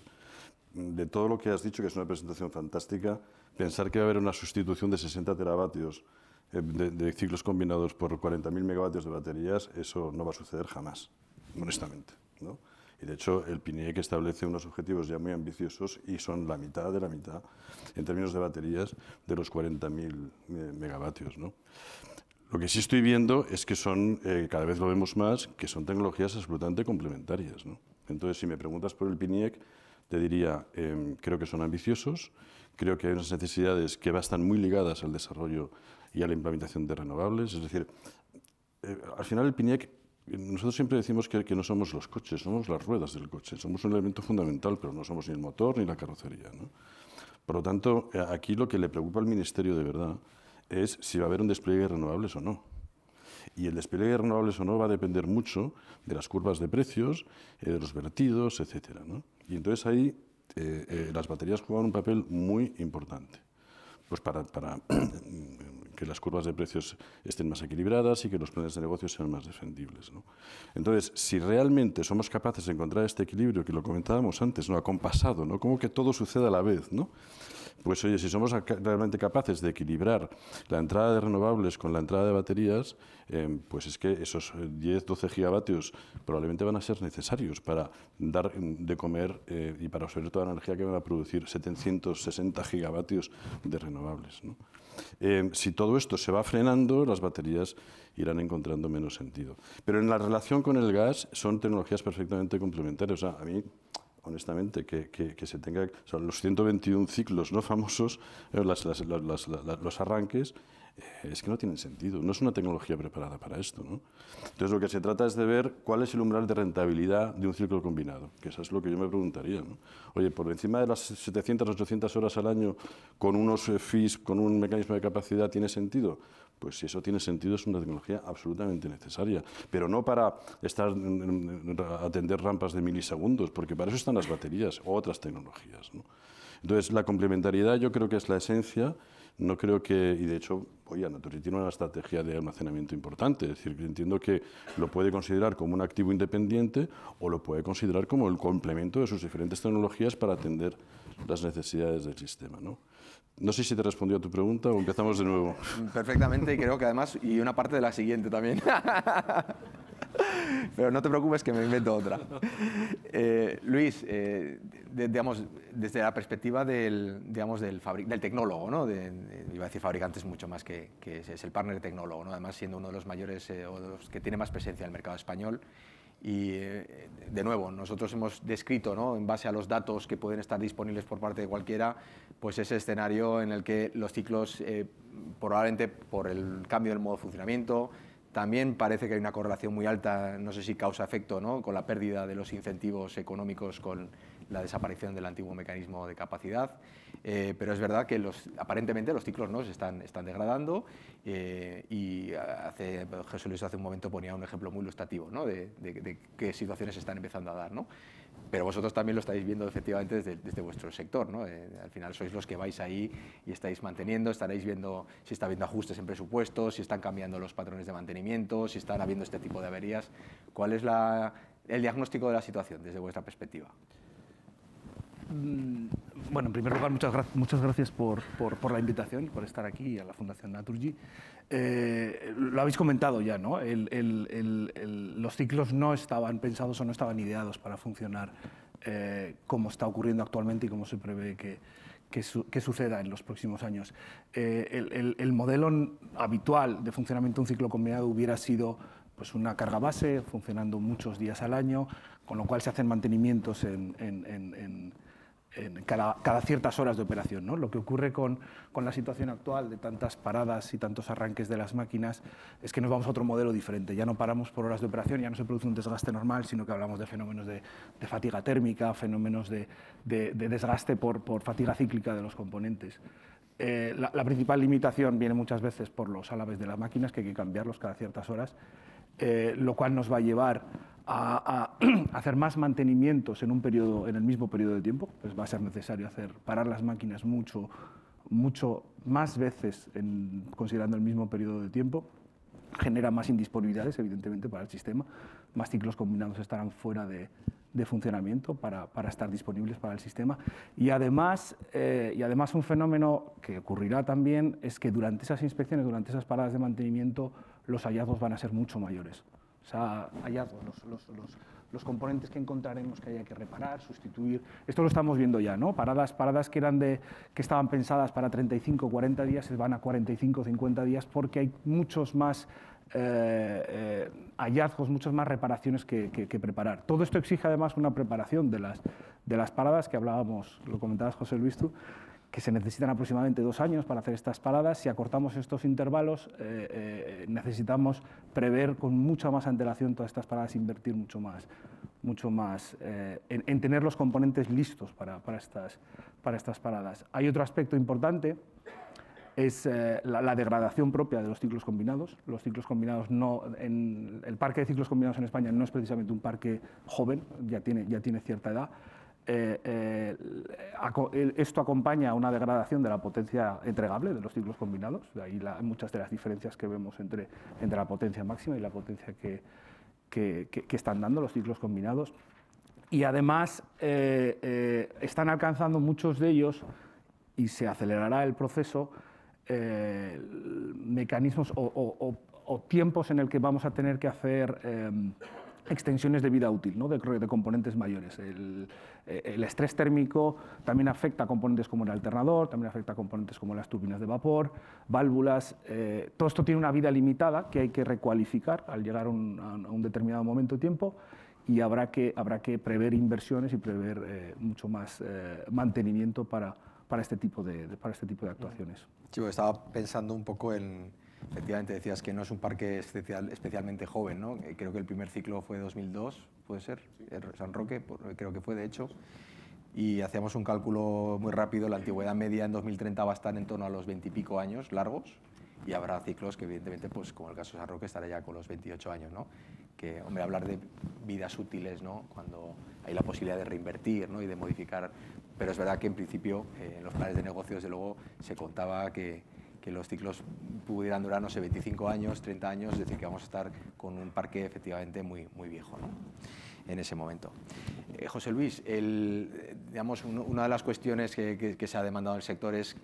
de todo lo que has dicho, que es una presentación fantástica, pensar que va a haber una sustitución de 60 teravatios de, ciclos combinados por 40.000 megavatios de baterías, eso no va a suceder jamás, honestamente. ¿no? Y de hecho, el PINIEC establece unos objetivos ya muy ambiciosos y son la mitad de la mitad en términos de baterías de los 40.000 eh, megavatios. ¿no? Lo que sí estoy viendo es que son, eh, cada vez lo vemos más, que son tecnologías absolutamente complementarias. ¿no? Entonces, si me preguntas por el PINIEC, te diría, em, creo que son ambiciosos, creo que hay unas necesidades que van muy ligadas al desarrollo y a la implementación de renovables. Es decir, eh, al final el PINIEC, nosotros siempre decimos que, que, no somos los coches, somos las ruedas del coche, somos un elemento fundamental, pero no somos ni el motor ni la carrocería. ¿no? Por lo tanto, eh, aquí lo que le preocupa al Ministerio de verdad es si va a haber un despliegue de renovables o no. Y el despliegue de renovables o no va a depender mucho de las curvas de precios, eh, de los vertidos, etc. ¿no? Y entonces ahí las baterías juegan un papel muy importante. Pues para, para que las curvas de precios estén más equilibradas y que los planes de negocios sean más defendibles. Entonces, si realmente somos capaces de encontrar este equilibrio, que lo comentábamos antes, ¿no? acompasado, ¿no? como que todo suceda a la vez, pues oye, si somos realmente capaces de equilibrar la entrada de renovables con la entrada de baterías, eh, pues es que esos 10, eh, 12 gigavatios probablemente van a ser necesarios para dar mm, de comer eh, y para absorber toda la energía que van a producir 760 gigavatios de renovables. Eh, si todo esto se va frenando, las baterías irán encontrando menos sentido. Pero en la relación con el gas son tecnologías perfectamente complementarias. O sea, a mí honestamente, que, se tenga... O sea, los 121 ciclos no famosos, eh, los arranques, es que no tienen sentido. No es una tecnología preparada para esto. ¿no? Entonces, lo que se trata es de ver cuál es el umbral de rentabilidad de un círculo combinado, que eso es lo que yo me preguntaría. ¿no? Oye, por encima de las 700, 800 horas al año, con unos eh, fees, con un mecanismo de capacidad, ¿tiene sentido? Pues si eso tiene sentido, es una tecnología absolutamente necesaria, pero no para estar mm, mm, mm, atender rampas de milisegundos, porque para eso están las baterías o otras tecnologías. ¿no? Entonces, la complementariedad yo creo que es la esencia, no creo que, y de hecho oye, Naturgy tiene una estrategia de almacenamiento importante, es decir, que entiendo que lo puede considerar como un activo independiente o lo puede considerar como el complemento de sus diferentes tecnologías para atender las necesidades del sistema. ¿no? No sé si te respondió a tu pregunta o empezamos de nuevo. Perfectamente, y creo que además, y una parte de la siguiente también. Pero no te preocupes que me invento otra. Eh, Luis, eh, desde la perspectiva del, digamos, del, del tecnólogo, ¿no? iba a decir fabricantes mucho más que, que es, el partner tecnólogo, ¿no? además siendo uno de los mayores eh, o los que tiene más presencia en el mercado español. Y de nuevo, nosotros hemos descrito, ¿no? en base a los datos que pueden estar disponibles por parte de cualquiera, pues ese escenario en el que los ciclos, probablemente por el cambio del modo de funcionamiento, también parece que hay una correlación muy alta, no sé si causa-efecto, con la pérdida de los incentivos económicos con la desaparición del antiguo mecanismo de capacidad. Eh, pero es verdad que aparentemente los ciclos ¿no? se están, degradando eh, y Jesús Luis hace un momento ponía un ejemplo muy ilustrativo de, qué situaciones se están empezando a dar pero vosotros también lo estáis viendo efectivamente desde, vuestro sector, ¿no? Eh, al final sois los que vais ahí y estáis manteniendo, estaréis viendo si está habiendo ajustes en presupuestos, si están cambiando los patrones de mantenimiento, si están habiendo este tipo de averías. ¿Cuál es el diagnóstico de la situación desde vuestra perspectiva? Mm, bueno, en primer lugar, muchas, muchas gracias por, la invitación, y por estar aquí a la Fundación Naturgy. Eh, lo habéis comentado ya, ¿no? los ciclos no estaban pensados o no estaban ideados para funcionar eh, como está ocurriendo actualmente y como se prevé que, suceda en los próximos años. Eh, el, modelo habitual de funcionamiento de un ciclo combinado hubiera sido pues, una carga base, funcionando muchos días al año, con lo cual se hacen mantenimientos en cada, ciertas horas de operación. ¿no? Lo que ocurre con, la situación actual de tantas paradas y tantos arranques de las máquinas es que nos vamos a otro modelo diferente. Ya no paramos por horas de operación, ya no se produce un desgaste normal, sino que hablamos de fenómenos de, fatiga térmica, fenómenos de, desgaste por, fatiga cíclica de los componentes. Eh, la, principal limitación viene muchas veces por los álabes de las máquinas, que hay que cambiarlos cada ciertas horas, eh, lo cual nos va a llevar a, hacer más mantenimientos en, un periodo, en el mismo periodo de tiempo, pues va a ser necesario hacer, parar las máquinas mucho, mucho más veces considerando el mismo periodo de tiempo, genera más indisponibilidades, evidentemente, para el sistema, más ciclos combinados estarán fuera de, funcionamiento para, estar disponibles para el sistema. Y además, eh, y además un fenómeno que ocurrirá también es que durante esas inspecciones, durante esas paradas de mantenimiento, los hallazgos van a ser mucho mayores o sea, hallazgos, los, componentes que encontraremos que haya que reparar, sustituir. Esto lo estamos viendo ya, ¿no? Paradas, paradas que, eran de, que estaban pensadas para 35, 40 días se van a 45, 50 días porque hay muchos más eh, eh, hallazgos, muchas más reparaciones que, preparar. Todo esto exige además una preparación de las, de las paradas que hablábamos, lo comentabas José Luis tú, que se necesitan aproximadamente dos años para hacer estas paradas. Si acortamos estos intervalos, eh, eh, necesitamos prever con mucha más antelación todas estas paradas, invertir mucho más, mucho más eh, en, tener los componentes listos para, para, estas, paradas. Hay otro aspecto importante, es la, degradación propia de los ciclos combinados. Los ciclos combinados no, en, el parque de ciclos combinados en España no es precisamente un parque joven, ya tiene, ya tiene cierta edad. Eh, eh, eh, esto acompaña a una degradación de la potencia entregable de los ciclos combinados, de ahí muchas de las diferencias que vemos entre, entre la potencia máxima y la potencia que, que, están dando los ciclos combinados. Y además están alcanzando muchos de ellos, y se acelerará el proceso, mecanismos o, o, tiempos en el que vamos a tener que hacer extensiones de vida útil ¿no? de, de, componentes mayores. El, estrés térmico también afecta a componentes como el alternador, también afecta a componentes como las turbinas de vapor, válvulas. Eh, todo esto tiene una vida limitada que hay que recualificar al llegar a un determinado momento de tiempo y habrá que, habrá que prever inversiones y prever eh, mucho más eh, mantenimiento para, para, este tipo de, para este tipo de actuaciones. Sí, estaba pensando un poco en Efectivamente, decías que no es un parque especial, especialmente joven, ¿no? Eh, creo que el primer ciclo fue 2002, puede ser, eh, San Roque, creo que fue de hecho. Y hacíamos un cálculo muy rápido, la antigüedad media en 2030 va a estar en torno a los 20 y pico años largos y habrá ciclos que evidentemente, pues como el caso de San Roque, estará ya con los 28 años, ¿no? Que, hombre, hablar de vidas útiles, ¿no? Cuando hay la posibilidad de reinvertir, ¿no? Y de modificar, pero es verdad que en principio eh, en los planes de negocios, de luego, se contaba que que los ciclos pudieran durar, no sé, 25 años, 30 años, es decir, que vamos a estar con un parque efectivamente muy, muy viejo en ese momento. Eh, José Luis, digamos, una de las cuestiones que, se ha demandado en el sector es,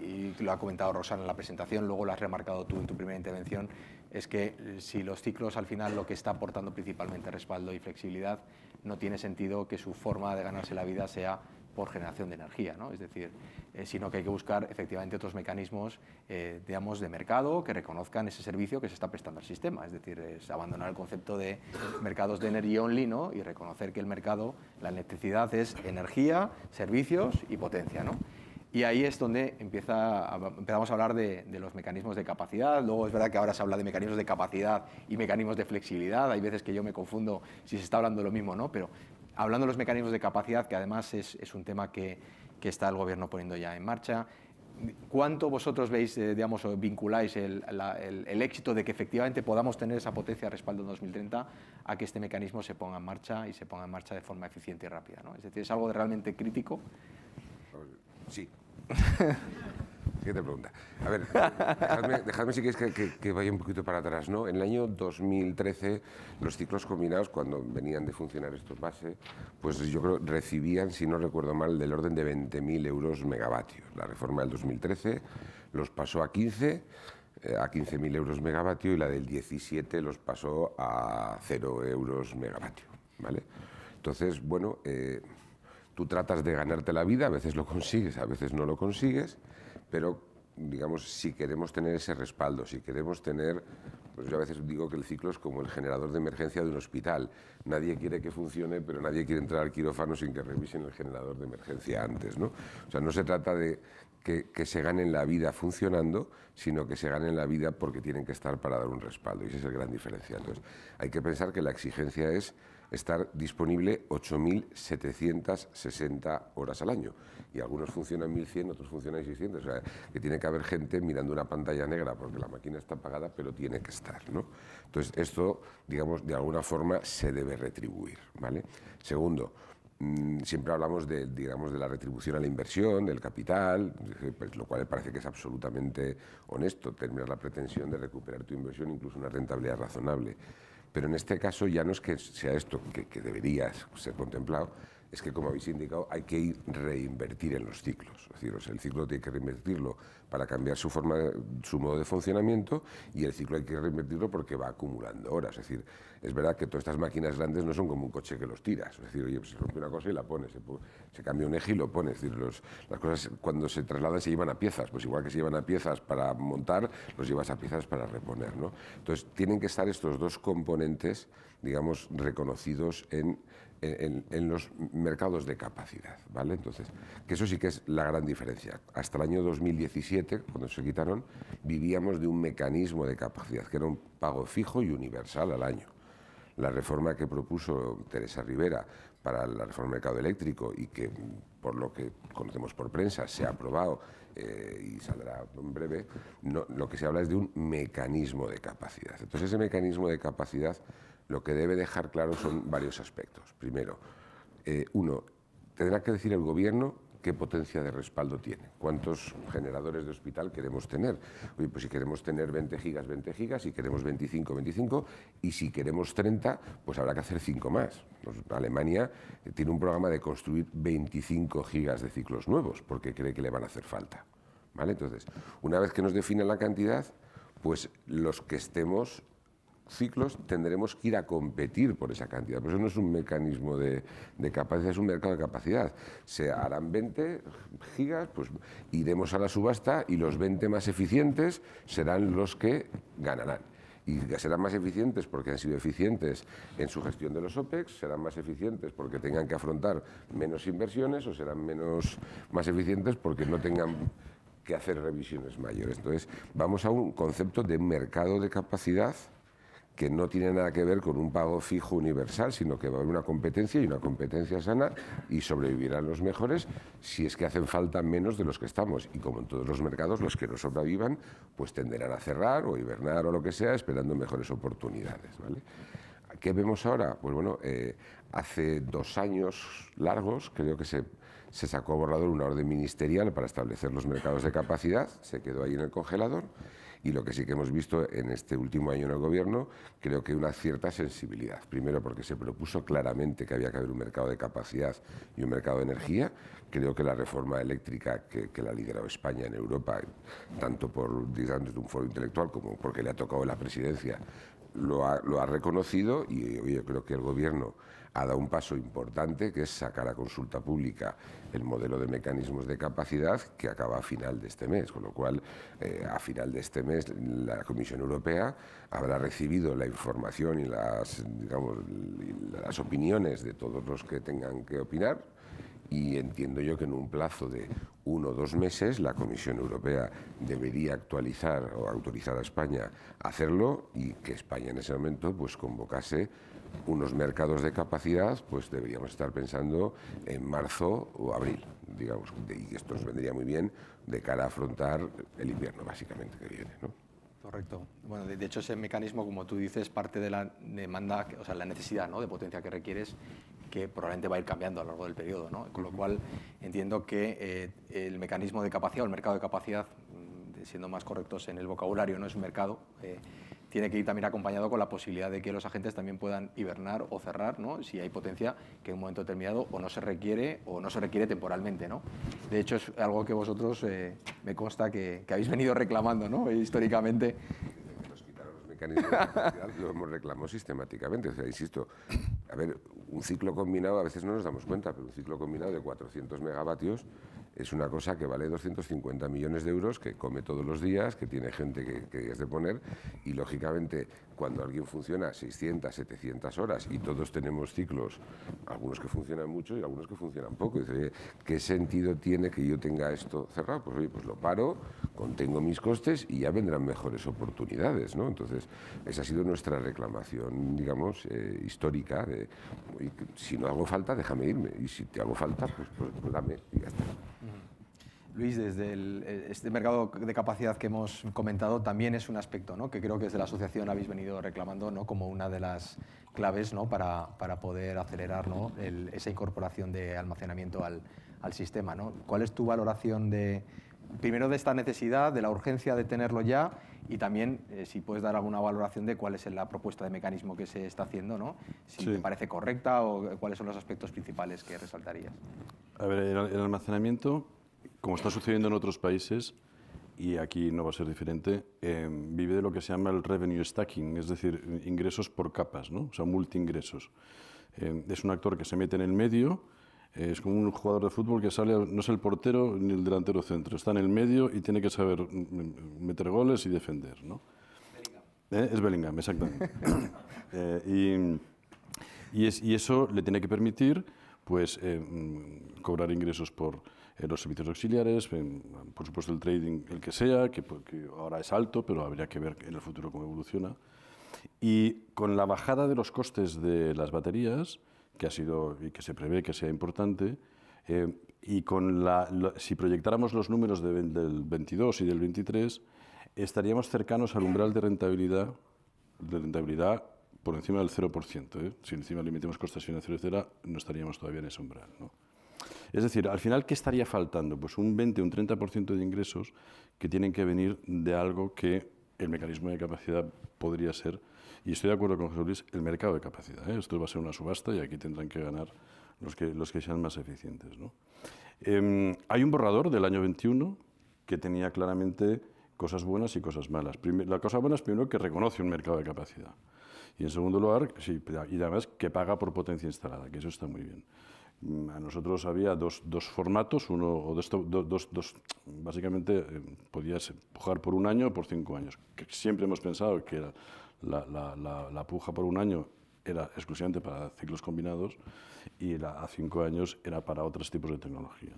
y, lo ha comentado Rosana en la presentación, luego lo has remarcado tú en tu primera intervención, es que eh, si los ciclos al final lo que está aportando principalmente respaldo y flexibilidad, no tiene sentido que su forma de ganarse la vida sea por generación de energía, ¿no? es decir, eh, sino que hay que buscar efectivamente otros mecanismos, eh, digamos, de mercado que reconozcan ese servicio que se está prestando al sistema, es decir, es abandonar el concepto de mercados de energía only ¿no? y reconocer que el mercado, la electricidad es energía, servicios y potencia. Y ahí es donde empieza, empezamos a hablar de, los mecanismos de capacidad. Luego es verdad que ahora se habla de mecanismos de capacidad y mecanismos de flexibilidad. Hay veces que yo me confundo si se está hablando lo mismo o no, pero Hablando de los mecanismos de capacidad, que además es, un tema que, está el Gobierno poniendo ya en marcha, ¿cuánto vosotros veis, eh, digamos, o vinculáis el, éxito de que efectivamente podamos tener esa potencia de respaldo en 2030 a que este mecanismo se ponga en marcha y se ponga en marcha de forma eficiente y rápida? Es decir, ¿es algo realmente crítico? Sí. ¿Qué te pregunta. A ver, dejadme, si quieres que, vaya un poquito para atrás, ¿no? En el año 2013, los ciclos combinados, cuando venían de funcionar estos bases, pues yo creo recibían, si no recuerdo mal, del orden de 20.000 euros megavatios. La reforma del 2013 los pasó a 15 eh, a 15.000 euros megavatio y la del 17 los pasó a 0 euros megavatio. ¿vale? Entonces, bueno, eh, tú tratas de ganarte la vida, a veces lo consigues, a veces no lo consigues, pero, digamos, si queremos tener ese respaldo, si queremos tener pues yo a veces digo que el ciclo es como el generador de emergencia de un hospital. Nadie quiere que funcione, pero nadie quiere entrar al quirófano sin que revisen el generador de emergencia antes. ¿no? O sea, no se trata de que, que se ganen la vida funcionando, sino que se ganen la vida porque tienen que estar para dar un respaldo. Y ese es el gran diferencial. Entonces, hay que pensar que la exigencia es estar disponible 8.760 horas al año y algunos funcionan 1100, otros funcionan 600. O sea, que tiene que haber gente mirando una pantalla negra porque la máquina está apagada, pero tiene que estar. ¿no? Entonces, esto, digamos, de alguna forma se debe retribuir. ¿vale? Segundo, mm, siempre hablamos de, digamos, de la retribución a la inversión, del capital, pues lo cual parece que es absolutamente honesto, terminar la pretensión de recuperar tu inversión, incluso una rentabilidad razonable. Pero en este caso ya no es que sea esto que, que debería ser contemplado, es que, como habéis indicado, hay que reinvertir en los ciclos. Es decir, el ciclo tiene que reinvertirlo para cambiar su forma, su modo de funcionamiento y el ciclo hay que reinvertirlo porque va acumulando horas. Es decir, es verdad que todas estas máquinas grandes no son como un coche que los tiras. Es decir, oye, pues se rompe una cosa y la pones, se, cambia un eje y lo pones. Es decir, las cosas cuando se trasladan se llevan a piezas. Pues igual que se llevan a piezas para montar, los llevas a piezas para reponer. ¿no? Entonces, tienen que estar estos dos componentes, digamos, reconocidos en en, los mercados de capacidad, ¿vale? Entonces, que eso sí que es la gran diferencia. Hasta el año 2017, cuando se quitaron, vivíamos de un mecanismo de capacidad, que era un pago fijo y universal al año. La reforma que propuso Teresa Rivera para la reforma del mercado eléctrico y que, por lo que conocemos por prensa, se ha aprobado eh, y saldrá en breve, lo que se habla es de un mecanismo de capacidad. Entonces, ese mecanismo de capacidad lo que debe dejar claro son varios aspectos. Primero, eh, uno, tendrá que decir el Gobierno qué potencia de respaldo tiene, cuántos generadores de hospital queremos tener. Oye, pues si queremos tener 20 gigas, 20 gigas, si queremos 25, 25, y si queremos 30, pues habrá que hacer 5 más. Pues Alemania eh, tiene un programa de construir 25 gigas de ciclos nuevos, porque cree que le van a hacer falta. ¿Vale? Entonces, una vez que nos define la cantidad, pues los que estemos ciclos tendremos que ir a competir por esa cantidad. pero eso no es un mecanismo de, capacidad, es un mercado de capacidad. Se harán 20 gigas, pues iremos a la subasta y los 20 más eficientes serán los que ganarán. Y serán más eficientes porque han sido eficientes en su gestión de los OPEX, serán más eficientes porque tengan que afrontar menos inversiones o serán menos, más eficientes porque no tengan que hacer revisiones mayores. Entonces, vamos a un concepto de mercado de capacidad que no tiene nada que ver con un pago fijo universal, sino que va a haber una competencia y una competencia sana y sobrevivirán los mejores si es que hacen falta menos de los que estamos. Y como en todos los mercados, los que no sobrevivan pues tenderán a cerrar o hibernar o lo que sea esperando mejores oportunidades. ¿vale? ¿Qué vemos ahora? Pues bueno, eh, hace dos años largos creo que se, se sacó a borrador una orden ministerial para establecer los mercados de capacidad, se quedó ahí en el congelador y lo que sí que hemos visto en este último año en el Gobierno, creo que una cierta sensibilidad. Primero, porque se propuso claramente que había que haber un mercado de capacidad y un mercado de energía. Creo que la reforma eléctrica que, la ha liderado España en Europa, tanto por, de un foro intelectual como porque le ha tocado la presidencia, lo ha, lo ha, reconocido y yo creo que el Gobierno ha dado un paso importante, que es sacar a consulta pública el modelo de mecanismos de capacidad que acaba a final de este mes, con lo cual eh, a final de este mes la Comisión Europea habrá recibido la información y las, las opiniones de todos los que tengan que opinar y entiendo yo que en un plazo de uno o dos meses la Comisión Europea debería actualizar o autorizar a España a hacerlo y que España en ese momento pues convocase unos mercados de capacidad, pues deberíamos estar pensando en marzo o abril, digamos, y esto nos vendría muy bien de cara a afrontar el invierno, básicamente, que viene, ¿no? Correcto. Bueno, de, hecho ese mecanismo, como tú dices, parte de la demanda, o sea, la necesidad ¿no? de potencia que requieres, que probablemente va a ir cambiando a lo largo del periodo, ¿no? Con lo cual entiendo que eh, el mecanismo de capacidad o el mercado de capacidad, mm, siendo más correctos en el vocabulario, no es un mercado. Eh, tiene que ir también acompañado con la posibilidad de que los agentes también puedan hibernar o cerrar, ¿no? si hay potencia que en un momento determinado o no se requiere o no se requiere temporalmente. ¿no? De hecho, es algo que vosotros eh, me consta que, habéis venido reclamando ¿no? históricamente. Nos quitaron los mecanismos lo hemos reclamado sistemáticamente. O sea, insisto, a ver, un ciclo combinado, a veces no nos damos cuenta, pero un ciclo combinado de 400 megavatios es una cosa que vale 250 millones de euros, que come todos los días, que tiene gente que, que es de poner y, lógicamente, cuando alguien funciona 600, 700 horas y todos tenemos ciclos, algunos que funcionan mucho y algunos que funcionan poco, ¿qué sentido tiene que yo tenga esto cerrado? Pues oye, pues lo paro, contengo mis costes y ya vendrán mejores oportunidades, ¿no? Entonces, esa ha sido nuestra reclamación, digamos, eh, histórica de, si no hago falta, déjame irme y si te hago falta, pues, pues, pues dame y ya está. Luis, desde eh, este mercado de capacidad que hemos comentado también es un aspecto que creo que desde la asociación habéis venido reclamando como una de las claves para, poder acelerar esa incorporación de almacenamiento al, sistema. ¿Cuál es tu valoración de, primero de esta necesidad, de la urgencia de tenerlo ya y también eh, si puedes dar alguna valoración de cuál es la propuesta de mecanismo que se está haciendo, si te parece correcta o cuáles son los aspectos principales que resaltarías. A ver, el almacenamiento como está sucediendo en otros países, y aquí no va a ser diferente, em, vive de lo que se llama el revenue stacking, es decir, ingresos por capas, ¿no? o sea, multiingresos. Eh, es un actor que se mete en el medio, es como un jugador de fútbol que sale, no es el portero ni el delantero centro, está en el medio y tiene que saber mm, mm, meter goles y defender. ¿no? Bellingham. ¿Eh? es Bellingham, exactamente. Eh, y, y, eso le tiene que permitir pues, em, cobrar ingresos por los servicios auxiliares, por supuesto el trading, el que sea, pues, que, ahora es alto, pero habría que ver en el futuro cómo evoluciona. Y con la bajada de los costes de las baterías, que ha sido y que se prevé que sea importante, eh, y con la, si proyectáramos los números del 22 y del 23, estaríamos cercanos al umbral de rentabilidad, de rentabilidad por encima del 0%. ¿eh? Si encima limitemos costes financieros, etc., no estaríamos todavía en ese umbral. ¿no? Es decir, al final, ¿qué estaría faltando? Pues un 20, un 30% de ingresos que tienen que venir de algo que el mecanismo de capacidad podría ser, y estoy de acuerdo con Jesús Luis, el mercado de capacidad. ¿eh? Esto va a ser una subasta y aquí tendrán que ganar los que, sean más eficientes. Em, hay un borrador del año 21 que tenía claramente cosas buenas y cosas malas. la cosa buena es primero que reconoce un mercado de capacidad. Y en segundo lugar, y además que paga por potencia instalada, que eso está muy bien. Mm, a nosotros había dos, dos formatos, uno o dos, dos, básicamente eh, podías pujar por un año o por cinco años. Que siempre hemos pensado que la, la, puja por un año era exclusivamente para ciclos combinados y la, a cinco años era para otros tipos de tecnología.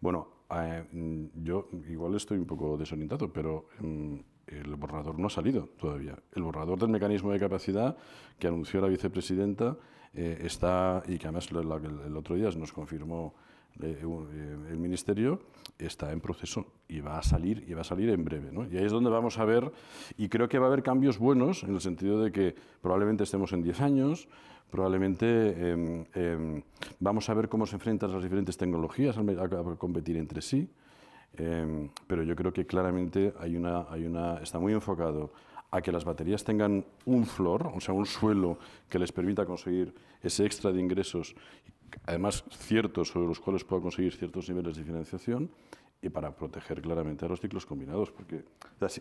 Bueno, eh, mm, yo igual estoy un poco desorientado, pero mm, el borrador no ha salido todavía. El borrador del mecanismo de capacidad que anunció la vicepresidenta eh, está, y que además el otro día nos confirmó eh, eh, el Ministerio, está en proceso y va a salir, y va a salir en breve. Y ahí es donde vamos a ver, y creo que va a haber cambios buenos, en el sentido de que probablemente estemos en 10 años, probablemente em, em, vamos a ver cómo se enfrentan las diferentes tecnologías a, competir entre sí, em, pero yo creo que claramente hay una, hay una, está muy enfocado a que las baterías tengan un flor, o sea, un suelo que les permita conseguir ese extra de ingresos, además ciertos sobre los cuales pueda conseguir ciertos niveles de financiación, y para proteger claramente a los ciclos combinados, porque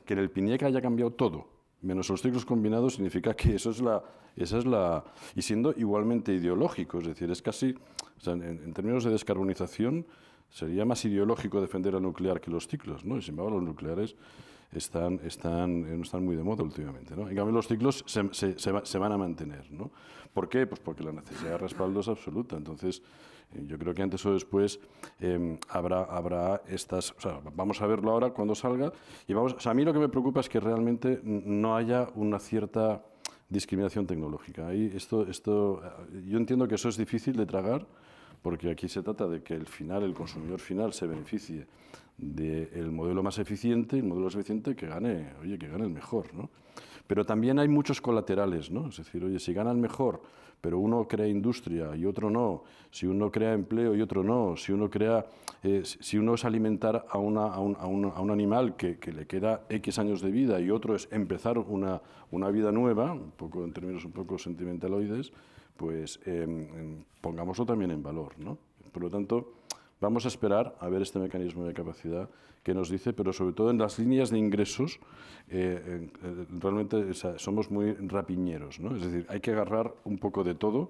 que en el PINIEC haya cambiado todo, menos los ciclos combinados, significa que eso es la... Esa es la y siendo igualmente ideológico, es decir, es casi, en, términos de descarbonización, sería más ideológico defender al nuclear que los ciclos, ¿no? Y sin embargo, los nucleares están, están, eh, están muy de moda últimamente. ¿no? En cambio, los ciclos se, se, se van a mantener. ¿no? ¿Por qué? Pues porque la necesidad de respaldo es absoluta. Entonces, eh, yo creo que antes o después em, habrá, habrá estas... vamos a verlo ahora cuando salga. Y vamos, a mí lo que me preocupa es que realmente no haya una cierta discriminación tecnológica. Y esto, esto, eh, yo entiendo que eso es difícil de tragar, porque aquí se trata de que el final, el consumidor final, se beneficie del modelo más eficiente, el modelo más eficiente que gane, oye, que gane el mejor, ¿no? Pero también hay muchos colaterales, ¿no? Es decir, oye, si gana el mejor, pero uno crea industria y otro no, si uno crea empleo y otro no, si uno crea, eh, si uno es alimentar a, un, animal que, le queda X años de vida y otro es empezar una, vida nueva, un poco en términos un poco sentimentaloides, pues em, em, pongámoslo también en valor. ¿no? Por lo tanto, vamos a esperar a ver este mecanismo de capacidad que nos dice, pero sobre todo en las líneas de ingresos, eh, eh, realmente somos muy rapiñeros, ¿no? es decir, hay que agarrar un poco de todo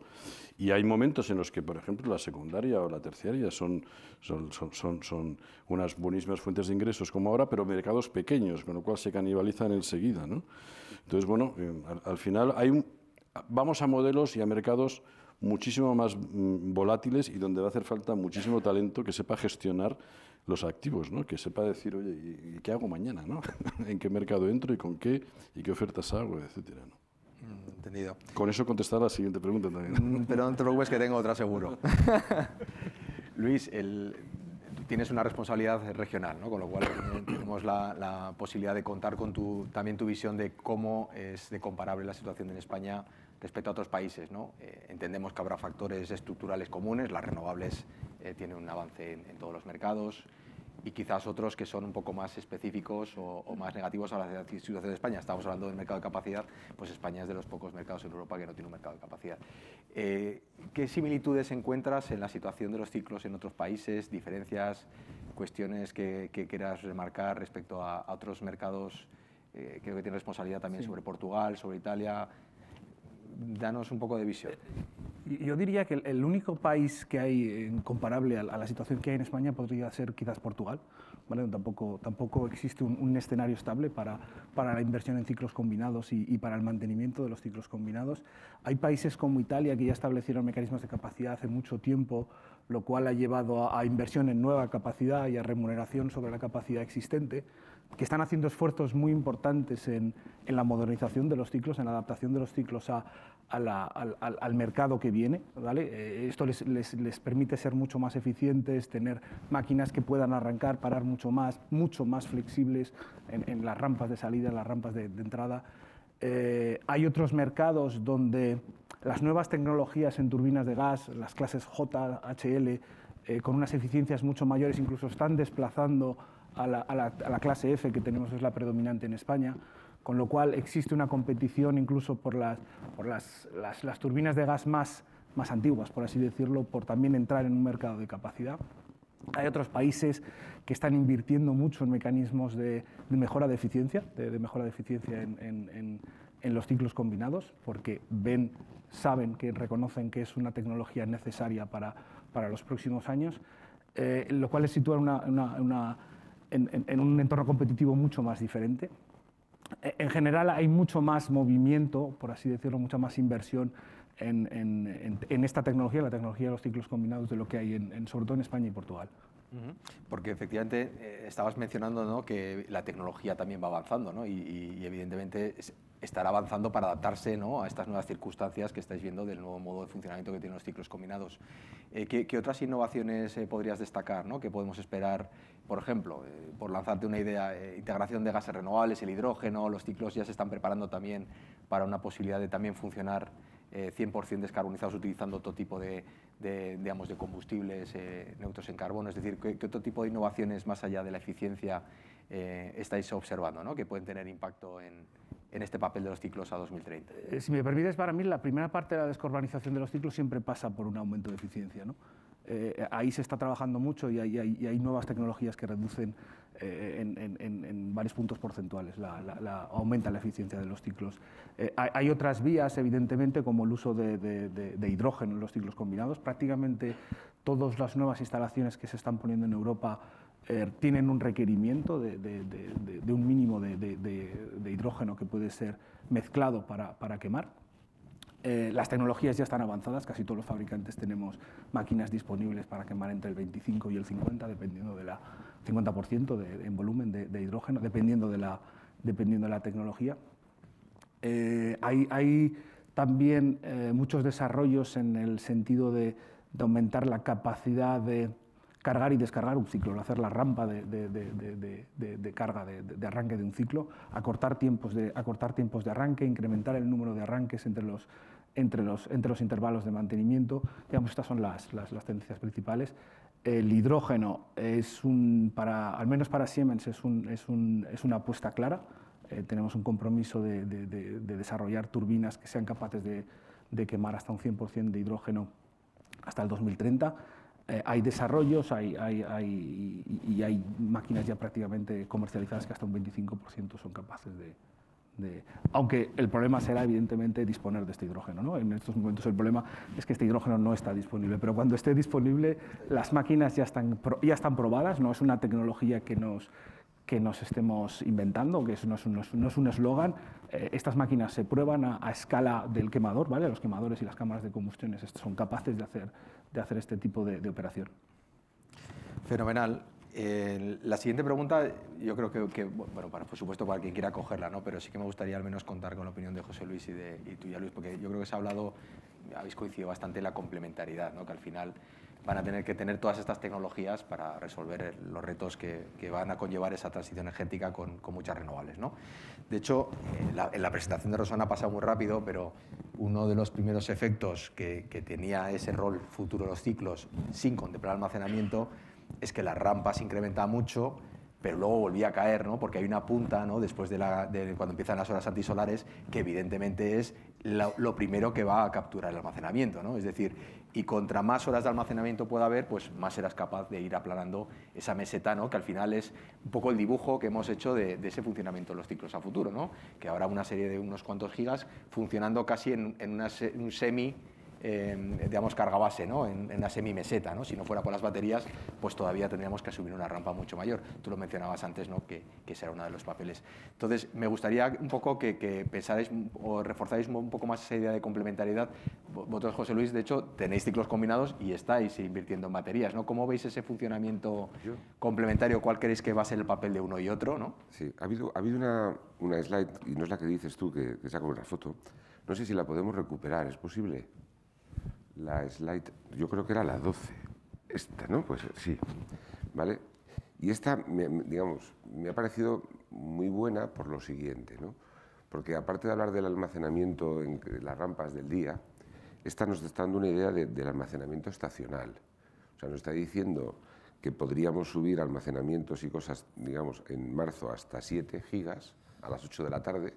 y hay momentos en los que, por ejemplo, la secundaria o la terciaria son, son, son, unas buenísimas fuentes de ingresos como ahora, pero mercados pequeños, con lo cual se canibalizan enseguida. Entonces, bueno, em, al final hay un vamos a modelos y a mercados muchísimo más mm, volátiles y donde va a hacer falta muchísimo talento que sepa gestionar los activos, ¿no? que sepa decir, oye, qué hago mañana? ¿En qué mercado entro y con qué? ¿Y qué ofertas hago? Etcétera, mm, Con eso contestar la siguiente pregunta también. Mm, pero no te preocupes que tengo otra seguro. Luis, tienes una responsabilidad regional, ¿no? con lo cual eh, tenemos la, la, posibilidad de contar con tu, también tu visión de cómo es de comparable la situación en España Respecto a otros países, eh, entendemos que habrá factores estructurales comunes, las renovables eh, tienen un avance en, todos los mercados y quizás otros que son un poco más específicos o, más negativos a la situación de España. Estamos hablando del mercado de capacidad, pues España es de los pocos mercados en Europa que no tiene un mercado de capacidad. Eh, ¿Qué similitudes encuentras en la situación de los ciclos en otros países, diferencias, cuestiones que, quieras remarcar respecto a, otros mercados? creo que tiene responsabilidad también sobre Portugal, sobre Italia, danos un poco de visión. Eh, yo diría que el único país que hay eh, comparable a la situación que hay en España podría ser quizás Portugal. ¿vale? Tampoco, tampoco existe un, escenario estable para, para, la inversión en ciclos combinados y, para el mantenimiento de los ciclos combinados. Hay países como Italia que ya establecieron mecanismos de capacidad hace mucho tiempo, lo cual ha llevado a inversión en nueva capacidad y a remuneración sobre la capacidad existente que están haciendo esfuerzos muy importantes en, la modernización de los ciclos, en la adaptación de los ciclos al, mercado que viene. Eh, esto les, permite ser mucho más eficientes, tener máquinas que puedan arrancar, parar mucho más, mucho más flexibles en, las rampas de salida, en las rampas de, entrada. Eh, hay otros mercados donde las nuevas tecnologías en turbinas de gas, las clases J, HL, eh, con unas eficiencias mucho mayores, incluso están desplazando a la, clase F que tenemos es la predominante en España, con lo cual existe una competición incluso por las, por las, las, las turbinas de gas más, más antiguas, por así decirlo, por también entrar en un mercado de capacidad. Hay otros países que están invirtiendo mucho en mecanismos de, mejora de eficiencia, de, mejora de eficiencia en, en, los ciclos combinados, porque ven, saben que reconocen que es una tecnología necesaria para, para los próximos años, eh, lo cual es situar una en, un entorno competitivo mucho más diferente. E, en general hay mucho más movimiento, por así decirlo, mucha más inversión en, esta tecnología, la tecnología de los ciclos combinados, de lo que hay, en, sobre todo en España y Portugal. Porque efectivamente eh, estabas mencionando ¿no? que la tecnología también va avanzando ¿no? y, evidentemente estará avanzando para adaptarse ¿no? a estas nuevas circunstancias que estáis viendo del nuevo modo de funcionamiento que tienen los ciclos combinados. Eh, ¿qué, otras innovaciones eh, podrías destacar que podemos esperar por ejemplo, eh, por lanzarte una idea, de eh, integración de gases renovables, el hidrógeno, los ciclos ya se están preparando también para una posibilidad de también funcionar 100% eh, descarbonizados utilizando otro tipo de, digamos, de combustibles neutros en carbono. Es decir, ¿qué, otro tipo de innovaciones más allá de la eficiencia estáis observando ¿no? que pueden tener impacto en, en este papel de los ciclos a 2030? Si me permites, para mí la primera parte de la descarbonización de los ciclos siempre pasa por un aumento de eficiencia. ¿no? Eh, eh, ahí se está trabajando mucho y hay, nuevas tecnologías que reducen eh, en, varios puntos porcentuales, la, aumenta la eficiencia de los ciclos. hay, otras vías, evidentemente, como el uso de, hidrógeno en los ciclos combinados. Prácticamente todas las nuevas instalaciones que se están poniendo en Europa tienen un requerimiento de, un mínimo de, hidrógeno que puede ser mezclado para quemar. Eh, las tecnologías ya están avanzadas, casi todos los fabricantes tenemos máquinas disponibles para quemar entre el 25 y el 50, dependiendo de la 50% de, en volumen de, hidrógeno, dependiendo de la, dependiendo de la tecnología. Eh, hay, también eh, muchos desarrollos en el sentido de, aumentar la capacidad de cargar y descargar un ciclo, hacer la rampa de, de carga, de, arranque de un ciclo, acortar tiempos de, acortar tiempos de arranque, incrementar el número de arranques entre los entre los, entre los intervalos de mantenimiento. Digamos, estas son las, las, tendencias principales. El hidrógeno es un, para, al menos para Siemens, es, un, es, un, es una apuesta clara. Eh, tenemos un compromiso de, de, desarrollar turbinas que sean capaces de, quemar hasta un 100% de hidrógeno hasta el 2030. Eh, hay desarrollos hay, hay, y, y hay máquinas ya prácticamente comercializadas que hasta un 25% son capaces de, aunque el problema será, evidentemente, disponer de este hidrógeno. ¿no? En estos momentos el problema es que este hidrógeno no está disponible, pero cuando esté disponible, las máquinas ya están, ya están probadas, no es una tecnología que nos, que nos estemos inventando, que no es un eslogan. Eh, estas máquinas se prueban a, escala del quemador, ¿vale? los quemadores y las cámaras de combustión son capaces de hacer, de hacer este tipo de operación. Fenomenal. Eh, la siguiente pregunta, yo creo que, bueno, por supuesto para quien quiera cogerla, ¿no? pero sí que me gustaría al menos contar con la opinión de José Luis y, de, tuya, Luis, porque yo creo que se ha hablado, habéis coincidido bastante en la complementariedad, ¿no? que al final van a tener que tener todas estas tecnologías para resolver los retos que, van a conllevar esa transición energética con, muchas renovables. ¿no? De hecho, en la, presentación de Rosana ha pasado muy rápido, pero uno de los primeros efectos que, que tenía ese rol futuro de los ciclos sin contemplar almacenamiento es que la rampa se incrementa mucho, pero luego volvía a caer, ¿no? porque hay una punta ¿no? después de, la, de cuando empiezan las horas antisolares que evidentemente es lo, primero que va a capturar el almacenamiento. ¿no? Es decir, y contra más horas de almacenamiento pueda haber, pues más serás capaz de ir aplanando esa meseta, que al final es un poco el dibujo que hemos hecho de, ese funcionamiento de los ciclos a futuro, ¿no? que habrá una serie de unos cuantos gigas funcionando casi en un semi eh, digamos, carga base ¿no? en, en, la semimeseta. ¿no? Si no fuera por las baterías, pues todavía tendríamos que subir una rampa mucho mayor. Tú lo mencionabas antes, ¿no? que, que será uno de los papeles. Entonces, me gustaría un poco que, que o reforzáis un poco más esa idea de complementariedad. Vosotros, José Luis, de hecho, tenéis ciclos combinados y estáis invirtiendo en baterías. ¿no? ¿Cómo veis ese funcionamiento complementario? ¿Cuál creéis que va a ser el papel de uno y otro? ¿no? Sí, ha habido, ha habido una, una slide, y no es la que dices tú, que, que saco una foto. No sé si la podemos recuperar, ¿es posible? la slide, yo creo que era la 12, esta, ¿no? Pues sí, ¿vale? Y esta, digamos, me ha parecido muy buena por lo siguiente, ¿no? Porque aparte de hablar del almacenamiento en las rampas del día, esta nos está dando una idea del almacenamiento estacional. O sea, nos está diciendo que podríamos subir almacenamientos y cosas, digamos, en marzo hasta 7 gigas a las 8 de la tarde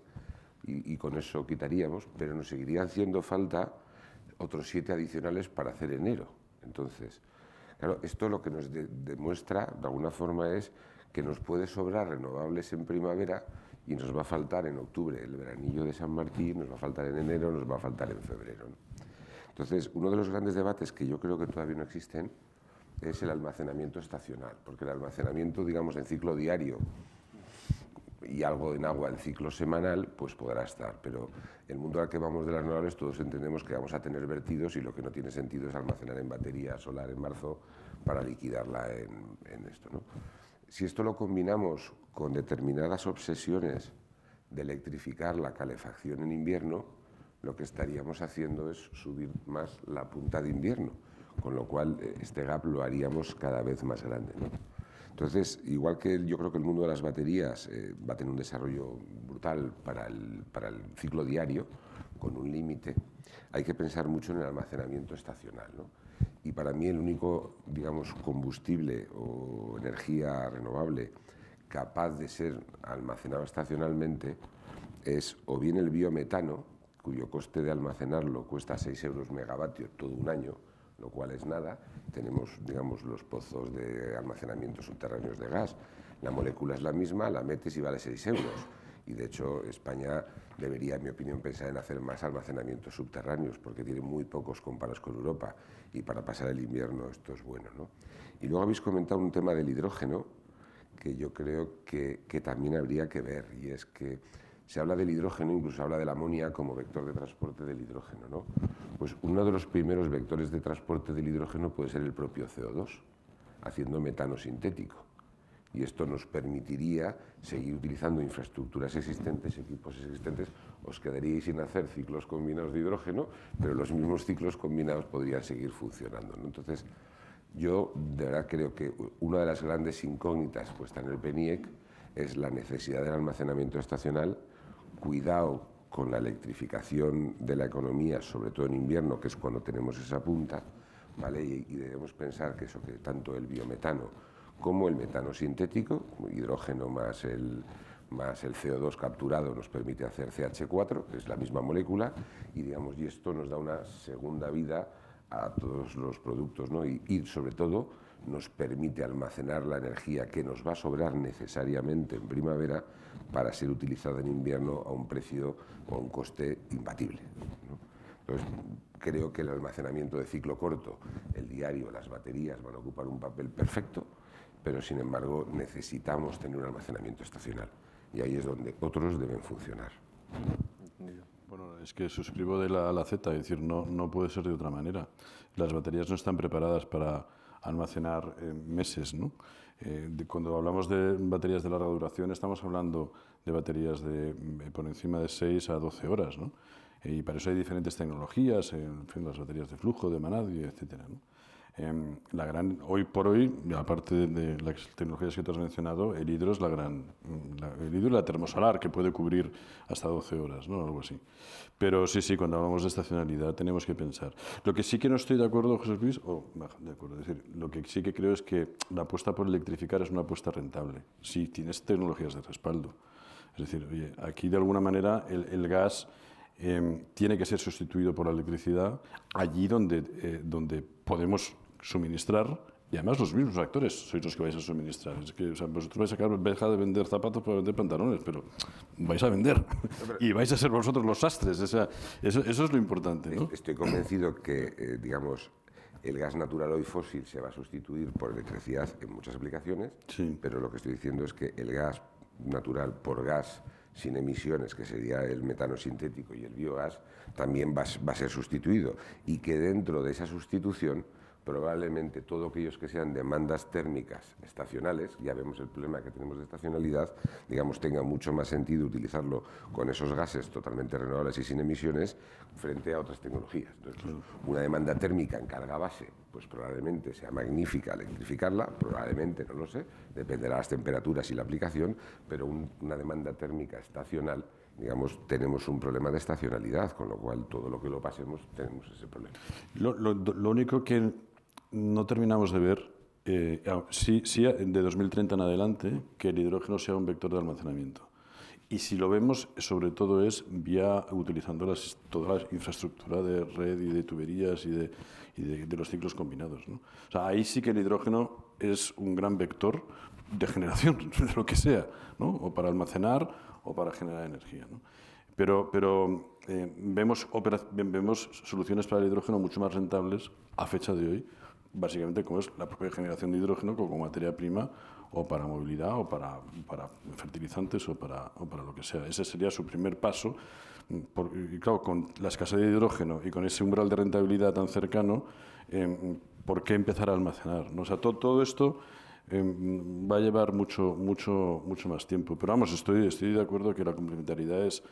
y, con eso quitaríamos, pero nos seguiría haciendo falta otros siete adicionales para hacer enero. Entonces, claro, esto lo que nos demuestra, de alguna forma, es que nos puede sobrar renovables en primavera y nos va a faltar en octubre el veranillo de San Martín, nos va a faltar en enero, nos va a faltar en febrero. Entonces, uno de los grandes debates que yo creo que todavía no existen es el almacenamiento estacional, porque el almacenamiento, digamos, en ciclo diario y algo en agua en ciclo semanal, pues podrá estar. Pero el mundo al que vamos de las renovables todos entendemos que vamos a tener vertidos y lo que no tiene sentido es almacenar en batería solar en marzo para liquidarla en, esto. Si esto lo combinamos con determinadas obsesiones de electrificar la calefacción en invierno, lo que estaríamos haciendo es subir más la punta de invierno, con lo cual eh, este gap lo haríamos cada vez más grande. Entonces, igual que yo creo que el mundo de las baterías eh, va a tener un desarrollo brutal para el, para el ciclo diario, con un límite, hay que pensar mucho en el almacenamiento estacional. Y para mí el único, digamos, combustible o energía renovable capaz de ser almacenado estacionalmente es o bien el biometano, cuyo coste de almacenarlo cuesta 6 euros megavatio todo un año, lo cual es nada. Tenemos, digamos, los pozos de almacenamiento subterráneos de gas. La molécula es la misma, la metes y vale 6 euros. Y de hecho, España debería, en mi opinión, pensar en hacer más almacenamientos subterráneos, porque tiene muy pocos comparados con Europa. Y para pasar el invierno esto es bueno. ¿no? Y luego habéis comentado un tema del hidrógeno, que yo creo que, que también habría que ver, y es que se habla del hidrógeno, incluso habla de la amonía como vector de transporte del hidrógeno. ¿no? Pues uno de los primeros vectores de transporte del hidrógeno puede ser el propio CO2, haciendo metano sintético. Y esto nos permitiría seguir utilizando infraestructuras existentes, equipos existentes. Os quedaríais sin hacer ciclos combinados de hidrógeno, pero los mismos ciclos combinados podrían seguir funcionando. Entonces, yo de verdad creo que una de las grandes incógnitas puesta en el PENIEC es la necesidad del almacenamiento estacional cuidado con la electrificación de la economía, sobre todo en invierno, que es cuando tenemos esa punta, ¿vale? y, debemos pensar que eso que tanto el biometano como el metano sintético, hidrógeno más el, más el CO2 capturado nos permite hacer CH4, que es la misma molécula, y digamos, y esto nos da una segunda vida a todos los productos, ¿no? y sobre todo nos permite almacenar la energía que nos va a sobrar necesariamente en primavera para ser utilizada en invierno a un precio o a un coste imbatible. Entonces, creo que el almacenamiento de ciclo corto, el diario, las baterías van a ocupar un papel perfecto, pero sin embargo necesitamos tener un almacenamiento estacional y ahí es donde otros deben funcionar. Bueno, es que suscribo de la Z, es decir, no, no puede ser de otra manera. Las baterías no están preparadas para almacenar eh, meses. Eh, cuando hablamos de baterías de larga duración, estamos hablando de baterías de, mm, eh, por encima de 6 a 12 horas. y para eso hay diferentes tecnologías, en fin, las baterías de flujo, de manadio, etcétera. ¿no? Em, la gran, hoy por hoy, aparte de las tecnologías que te has mencionado, el hidro es la gran, la, el hidro la termosolar, que puede cubrir hasta 12 horas, ¿no? algo así. Pero sí, sí, cuando hablamos de estacionalidad tenemos que pensar. Lo que sí que no estoy de acuerdo, José Luis, o de acuerdo, es decir, lo que sí que creo es que la apuesta por electrificar es una apuesta rentable, si tienes tecnologías de respaldo. Es decir, oye, aquí de alguna manera el, gas... Em, tiene que ser sustituido por la electricidad allí donde, eh, donde podemos suministrar, y además los mismos actores sois los que vais a suministrar. Es que vosotros vais a dejar de vender zapatos para vender pantalones, pero vais a vender y vais a ser vosotros los sastres. eso, eso, es lo importante. Estoy convencido que, eh, digamos, el gas natural hoy fósil se va a sustituir por electricidad en muchas aplicaciones, pero lo que estoy diciendo es que el gas natural por gas sin emisiones, que sería el metano sintético y el biogás, también va, va, a ser sustituido. Y que dentro de esa sustitución probablemente todos aquellos que sean demandas térmicas estacionales, ya vemos el problema que tenemos de estacionalidad, digamos, tenga mucho más sentido utilizarlo con esos gases totalmente renovables y sin emisiones frente a otras tecnologías. Entonces, una demanda térmica en carga base, pues probablemente sea magnífica electrificarla, probablemente, no lo sé, dependerá de las temperaturas y la aplicación, pero una demanda térmica estacional digamos, tenemos un problema de estacionalidad, con lo cual todo lo que lo pasemos tenemos ese problema. lo único que no terminamos de ver, eh, si, de 2030 en adelante, que el hidrógeno sea un vector de almacenamiento. Y si lo vemos, sobre todo es vía utilizando toda la infraestructura de red y de tuberías y de, los ciclos combinados. ahí sí que el hidrógeno es un gran vector de generación, de lo que sea, o para almacenar o para generar energía. Pero, pero eh, vemos, vemos soluciones para el hidrógeno mucho más rentables a fecha de hoy básicamente como es la propia generación de hidrógeno como materia prima o para movilidad o para, fertilizantes o para, lo que sea. Ese sería su primer paso. y claro, con la escasez de hidrógeno y con ese umbral de rentabilidad tan cercano, eh, ¿por qué empezar a almacenar? O sea, todo, esto eh, va a llevar mucho, mucho, mucho más tiempo. Pero vamos, estoy, estoy de acuerdo que la complementariedad es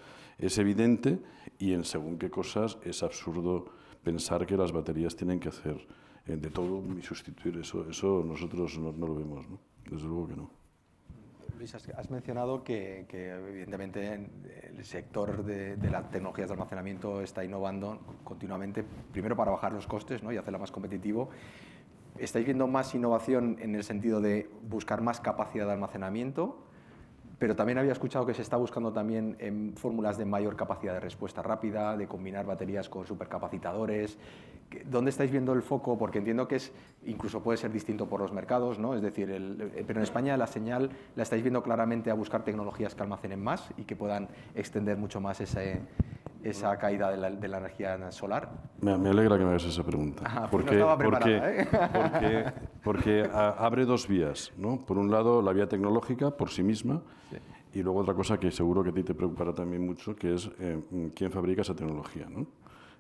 evidente y en según qué cosas es absurdo pensar que las baterías tienen que hacer eh, de todo y sustituir eso. Eso nosotros no, no lo vemos, ¿no? desde luego que no. Luis, has mencionado que, evidentemente el sector de, las tecnologías de almacenamiento está innovando continuamente, primero para bajar los costes ¿no? y hacerla más competitivo. ¿Estáis viendo más innovación en el sentido de buscar más capacidad de almacenamiento pero también había escuchado que se está buscando también en fórmulas de mayor capacidad de respuesta rápida, de combinar baterías con supercapacitadores. ¿Dónde estáis viendo el foco? Porque entiendo que es, incluso puede ser distinto por los mercados, ¿no? Es decir, eh, pero en España la señal la estáis viendo claramente a buscar tecnologías que almacenen más y que puedan extender mucho más ese, esa caída de la, energía solar? Me, alegra que me hagas esa pregunta. Pues ¿eh? porque, porque, abre dos vías. ¿no? Por un lado, la vía tecnológica por sí misma. Y luego otra cosa que seguro que a ti te preocupará también mucho, que es eh, quién fabrica esa tecnología. ¿no?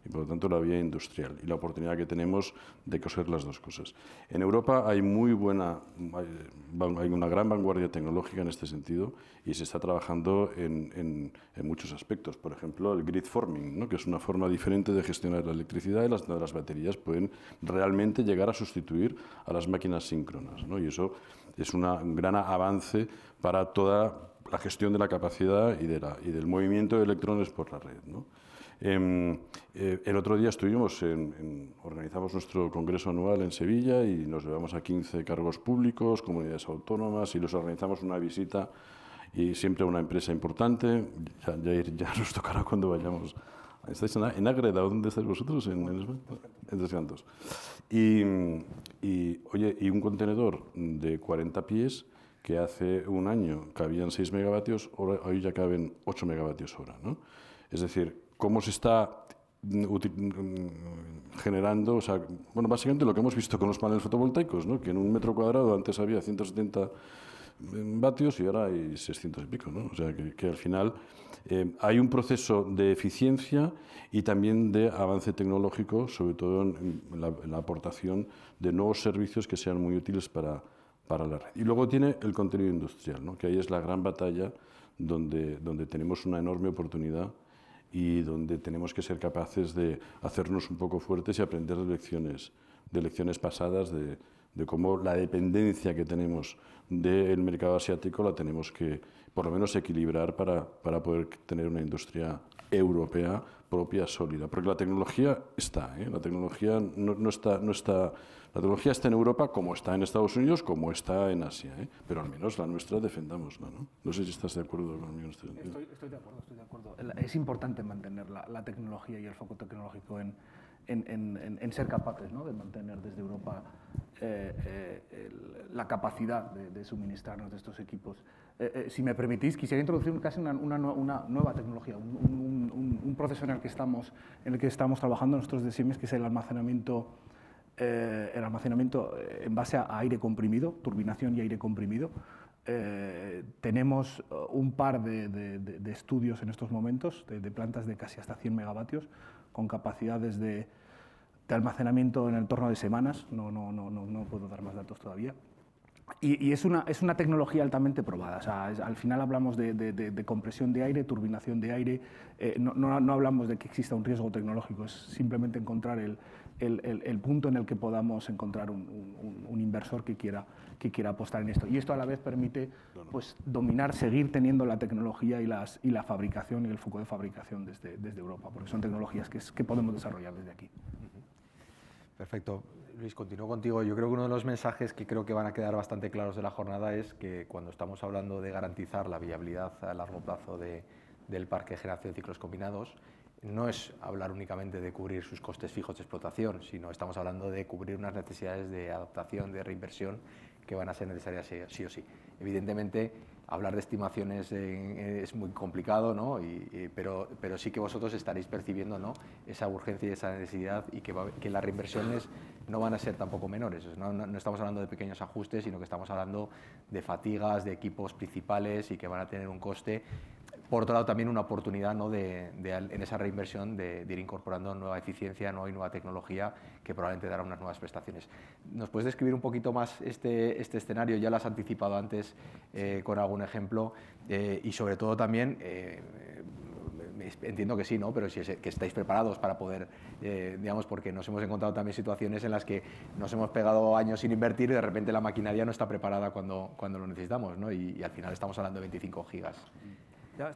y por lo tanto la vía industrial y la oportunidad que tenemos de coser las dos cosas. En Europa hay muy hay una gran vanguardia tecnológica en este sentido y se está trabajando en, muchos aspectos. Por ejemplo, el grid forming, que es una forma diferente de gestionar la electricidad y las, las baterías pueden realmente llegar a sustituir a las máquinas síncronas. Y eso es un gran avance para toda la gestión de la capacidad y, del movimiento de electrones por la red. Em, eh, el otro día estuvimos, en, organizamos nuestro congreso anual en Sevilla y nos llevamos a 15 cargos públicos, comunidades autónomas y los organizamos una visita y siempre a una empresa importante. Ya, nos tocará cuando vayamos. ¿Estáis en, en Ágreda? ¿Dónde estáis vosotros? En, en, en Y, y, oye, y un contenedor de 40 pies que hace un año cabían 6 megavatios, hoy ya caben 8 megavatios hora. ¿no? Es decir, cómo se está mm, mm, generando, o sea, bueno, básicamente lo que hemos visto con los paneles fotovoltaicos, ¿no? que en un metro cuadrado antes había 170 mm, vatios y ahora hay 600 y pico, ¿no? o sea, que, al final eh, hay un proceso de eficiencia y también de avance tecnológico, sobre todo en, la, aportación de nuevos servicios que sean muy útiles para, la red. Y luego tiene el contenido industrial, ¿no? que ahí es la gran batalla donde, donde tenemos una enorme oportunidad y donde tenemos que ser capaces de hacernos un poco fuertes y aprender de lecciones, de pasadas, de, cómo la dependencia que tenemos del mercado asiático la tenemos que por lo menos equilibrar para poder tener una industria europea propia sólida, porque la tecnología está, ¿eh? la tecnología no, está, no está, la tecnología está en Europa como está en Estados Unidos, como está en Asia, ¿eh? pero al menos la nuestra defendamos, ¿no? No sé si estás de acuerdo conmigo en este Estoy, de acuerdo, estoy de acuerdo. Es importante mantener la, la tecnología y el foco tecnológico en, en, ser capaces ¿no? de mantener desde Europa eh, eh, la capacidad de, suministrarnos de estos equipos. Eh, si me permitís, quisiera introducir casi una, nueva tecnología, un, proceso en el que estamos, en el que estamos trabajando nosotros de Siemens, que es el almacenamiento, el almacenamiento en base a aire comprimido, turbinación y aire comprimido. tenemos un par de, estudios en estos momentos, de, de, plantas de casi hasta 100 megavatios, con capacidades de, almacenamiento en el torno de semanas, no, no, no, no, puedo dar más datos todavía. Y, es, una, es una tecnología altamente probada. al final hablamos de, de, compresión de aire, turbinación de aire. Eh, no, no, hablamos de que exista un riesgo tecnológico, es simplemente encontrar el, el, el, punto en el que podamos encontrar un, un inversor que quiera que quiera apostar en esto. Y esto a la vez permite pues, dominar, seguir teniendo la tecnología y, las, y la fabricación y el foco de fabricación desde, Europa, porque son tecnologías que, que podemos desarrollar desde aquí. Perfecto. Luis, continúo contigo. Yo creo que uno de los mensajes que creo que van a quedar bastante claros de la jornada es que cuando estamos hablando de garantizar la viabilidad a largo plazo del parque de generación de ciclos combinados, no es hablar únicamente de cubrir sus costes fijos de explotación, sino estamos hablando de cubrir unas necesidades de adaptación, de reinversión que van a ser necesarias sí, o sí. Evidentemente, hablar de estimaciones eh, eh, es muy complicado, ¿no? pero, pero sí que vosotros estaréis percibiendo ¿no? esa urgencia y esa necesidad y que, las reinversiones no van a ser tampoco menores. no, estamos hablando de pequeños ajustes, sino que estamos hablando de fatigas, de equipos principales y que van a tener un coste por otro lado, también una oportunidad en esa reinversión de, ir incorporando nueva eficiencia ¿no? y nueva tecnología que probablemente dará unas nuevas prestaciones. ¿Nos puedes describir un poquito más este, este escenario? Ya lo has anticipado antes eh, con algún ejemplo eh, y sobre todo también... Eh, entiendo que sí, ¿no? Pero si que estáis preparados para poder, digamos, porque nos hemos encontrado también situaciones en las que nos hemos pegado años sin invertir y de repente la maquinaria no está preparada cuando, cuando lo necesitamos, y al final estamos hablando de 25 gigas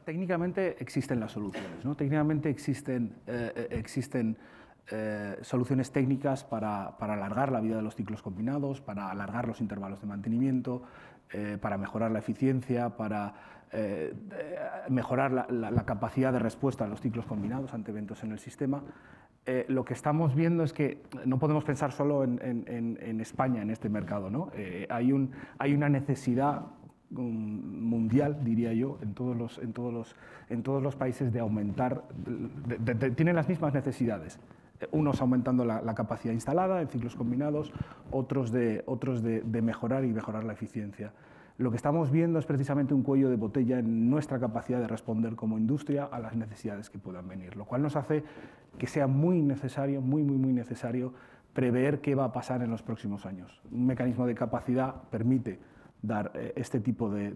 técnicamente existen las soluciones, ¿no? técnicamente existen, eh, eh, existen eh, soluciones técnicas para, alargar la vida de los ciclos combinados, para alargar los intervalos de mantenimiento, para mejorar la eficiencia, para mejorar la, capacidad de respuesta a los ciclos combinados ante eventos en el sistema. lo que estamos viendo es que no podemos pensar solo en, España, en este mercado. ¿no? hay, un, hay una necesidad mundial, diría yo, en todos los, en todos los, en todos los países de aumentar, tienen las mismas necesidades. Unos aumentando la, la, capacidad instalada en ciclos combinados, otros, de, otros de mejorar y mejorar la eficiencia. Lo que estamos viendo es precisamente un cuello de botella en nuestra capacidad de responder como industria a las necesidades que puedan venir, lo cual nos hace que sea muy necesario, muy, muy, muy necesario prever qué va a pasar en los próximos años. Un mecanismo de capacidad permite dar eh, este tipo de,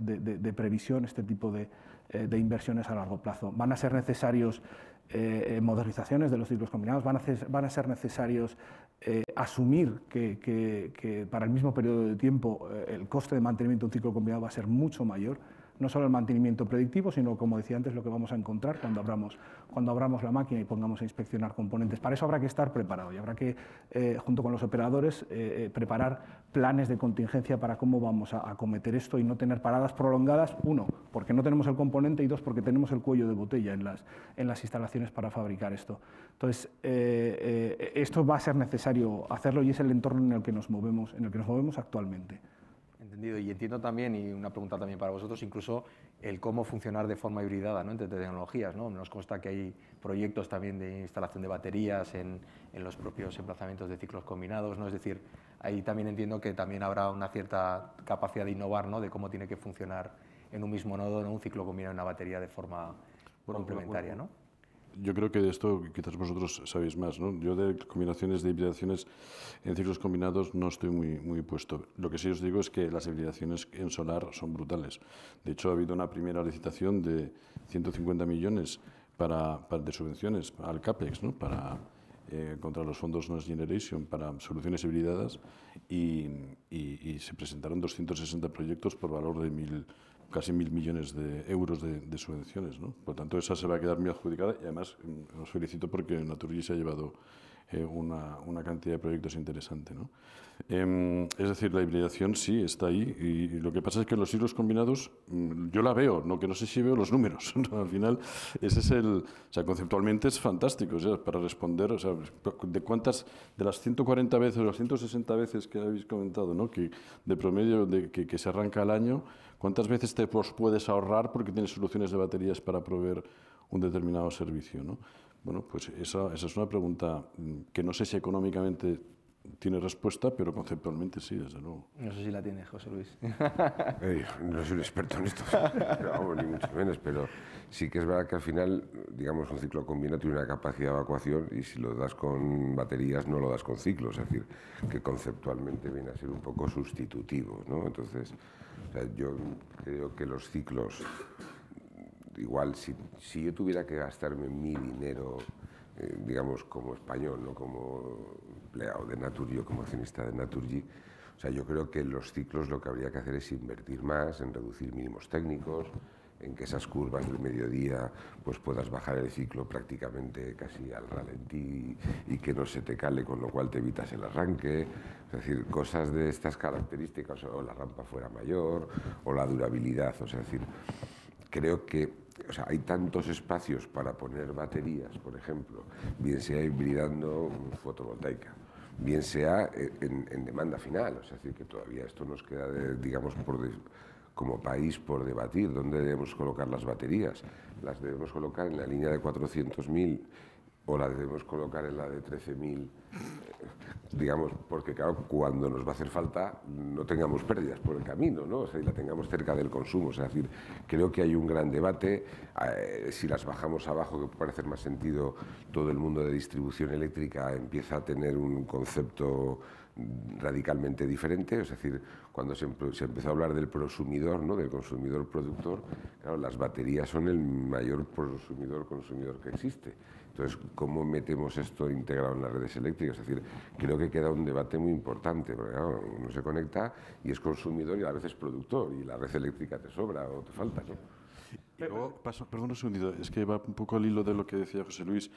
previsión, este tipo eh, de, inversiones a largo plazo. Van a ser necesarios eh, modernizaciones de los ciclos combinados, van a, ser, necesarios asumir que, para el mismo periodo de tiempo el coste de mantenimiento de un ciclo combinado va a ser mucho mayor no solo el mantenimiento predictivo, sino, como decía antes, lo que vamos a encontrar cuando abramos, cuando abramos la máquina y pongamos a inspeccionar componentes. Para eso habrá que estar preparado y habrá que, eh, junto con los operadores, eh, eh, preparar planes de contingencia para cómo vamos a acometer esto y no tener paradas prolongadas, uno, porque no tenemos el componente y dos, porque tenemos el cuello de botella en las, instalaciones para fabricar esto. Entonces, esto va a ser necesario hacerlo y es el entorno en el que nos movemos, en el que nos movemos actualmente. Y entiendo también, y una pregunta también para vosotros, incluso el cómo funcionar de forma hibridada ¿no? entre tecnologías. ¿no? Nos consta que hay proyectos también de instalación de baterías en, los propios emplazamientos de ciclos combinados. Es decir, ahí también entiendo que también habrá una cierta capacidad de innovar de cómo tiene que funcionar en un mismo nodo, en un ciclo combinado en una batería de forma complementaria yo creo que de esto quizás vosotros sabéis más, ¿no? Yo de combinaciones de hibridaciones en ciclos combinados no estoy muy, muy puesto. Lo que sí os digo es que las hibridaciones en solar son brutales. De hecho, ha habido una primera licitación de 150 millones para, de subvenciones al CAPEX, ¿no? Para, eh, contra los fondos Next Generation para soluciones hibridadas y, y, se presentaron 260 proyectos por valor de mil, casi mil millones de euros de, subvenciones. ¿no? Por tanto, esa se va a quedar muy adjudicada y además mm, os felicito porque Naturgy se ha llevado eh, una, una, cantidad de proyectos interesante. ¿no? Em, es decir, la hibridación sí está ahí y, lo que pasa es que los hilos combinados mm, yo la veo, no que no sé si veo los números. ¿no? Al final, ese es el, o sea, conceptualmente es fantástico o sea, para responder, o sea, de cuántas, de las 140 veces o las 160 veces que habéis comentado, ¿no? que de promedio de, que, se arranca al año, ¿Cuántas veces te puedes ahorrar porque tienes soluciones de baterías para proveer un determinado servicio? ¿no? Bueno, pues esa, es una pregunta mm, que no sé si económicamente tiene respuesta, pero conceptualmente sí, desde luego. No sé si la tiene José Luis. no soy un experto en esto, ni mucho menos, pero sí que es verdad que al final, digamos, un ciclo combinado tiene una capacidad de evacuación y si lo das con baterías no lo das con ciclos, es decir, que conceptualmente viene a ser un poco sustitutivo, ¿no? Entonces, yo creo que los ciclos igual si, yo tuviera que gastarme mi dinero, eh, digamos, como español, no como empleado de Naturgy o como accionista de Naturgy, o sea, yo creo que los ciclos lo que habría que hacer es invertir más en reducir mínimos técnicos, en que esas curvas del mediodía pues puedas bajar el ciclo prácticamente casi al ralentí y que no se te cale, con lo cual te evitas el arranque. Es decir, cosas de estas características, o la rampa fuera mayor, o la durabilidad. O sea, decir, creo que o sea, hay tantos espacios para poner baterías, por ejemplo, bien sea hibridando fotovoltaica, bien sea en, demanda final, o sea, decir, que todavía esto nos queda, digamos, como país por debatir dónde debemos colocar las baterías. Las debemos colocar en la línea de 400.000 o la debemos colocar en la de 13.000, eh, digamos, porque cuando nos va a hacer falta no tengamos pérdidas por el camino, ¿no? O sea, y la tengamos cerca del consumo. es decir, creo que hay un gran debate. Eh, si las bajamos abajo, que puede hacer más sentido, todo el mundo de distribución eléctrica empieza a tener un concepto radicalmente diferente, es decir, cuando se, se, empezó a hablar del prosumidor, del consumidor-productor, las baterías son el mayor prosumidor-consumidor que existe entonces, ¿cómo metemos esto integrado en las redes eléctricas? Es decir, creo que queda un debate muy importante, porque uno se conecta y es consumidor y a veces productor, y la red eléctrica te sobra o te falta. perdón un segundo, es que va un poco al hilo de lo que decía José Luis.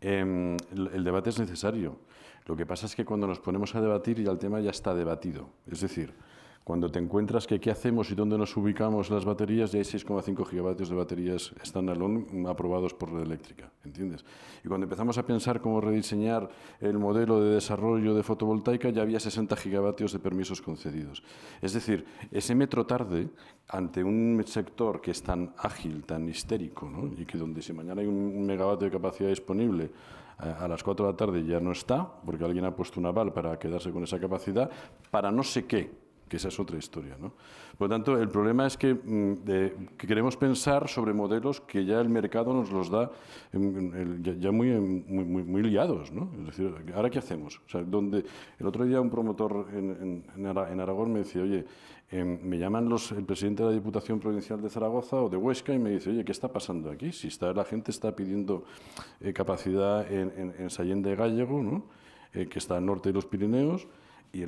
Em, el, el debate es necesario. Lo que pasa es que cuando nos ponemos a debatir ya el tema ya está debatido. Es decir, cuando te encuentras que qué hacemos y dónde nos ubicamos las baterías, ya hay 6,5 gigavatios de baterías standalone mm, aprobados por red eléctrica, ¿entiendes? Y cuando empezamos a pensar cómo rediseñar el modelo de desarrollo de fotovoltaica, ya había 60 gigavatios de permisos concedidos. Es decir, ese metro tarde, ante un sector que es tan ágil, tan histérico, ¿no? y que donde si mañana hay un megavatio de capacidad disponible, eh, a las 4 de la tarde ya no está, porque alguien ha puesto un aval para quedarse con esa capacidad, para no sé qué, que esa es otra historia. ¿no? Por lo tanto, el problema es que, mm, queremos pensar sobre modelos que ya el mercado nos los da mm, mm, ya muy, muy, liados. ¿no? Es decir, ¿ahora qué hacemos? donde el otro día un promotor en, Aragón me decía, oye, em, me llaman el presidente de la Diputación Provincial de Zaragoza o de Huesca y me dice, oye, ¿qué está pasando aquí? Si está, la gente está pidiendo eh, capacidad en, en, en de Gallego, eh, que está al norte de los Pirineos, y,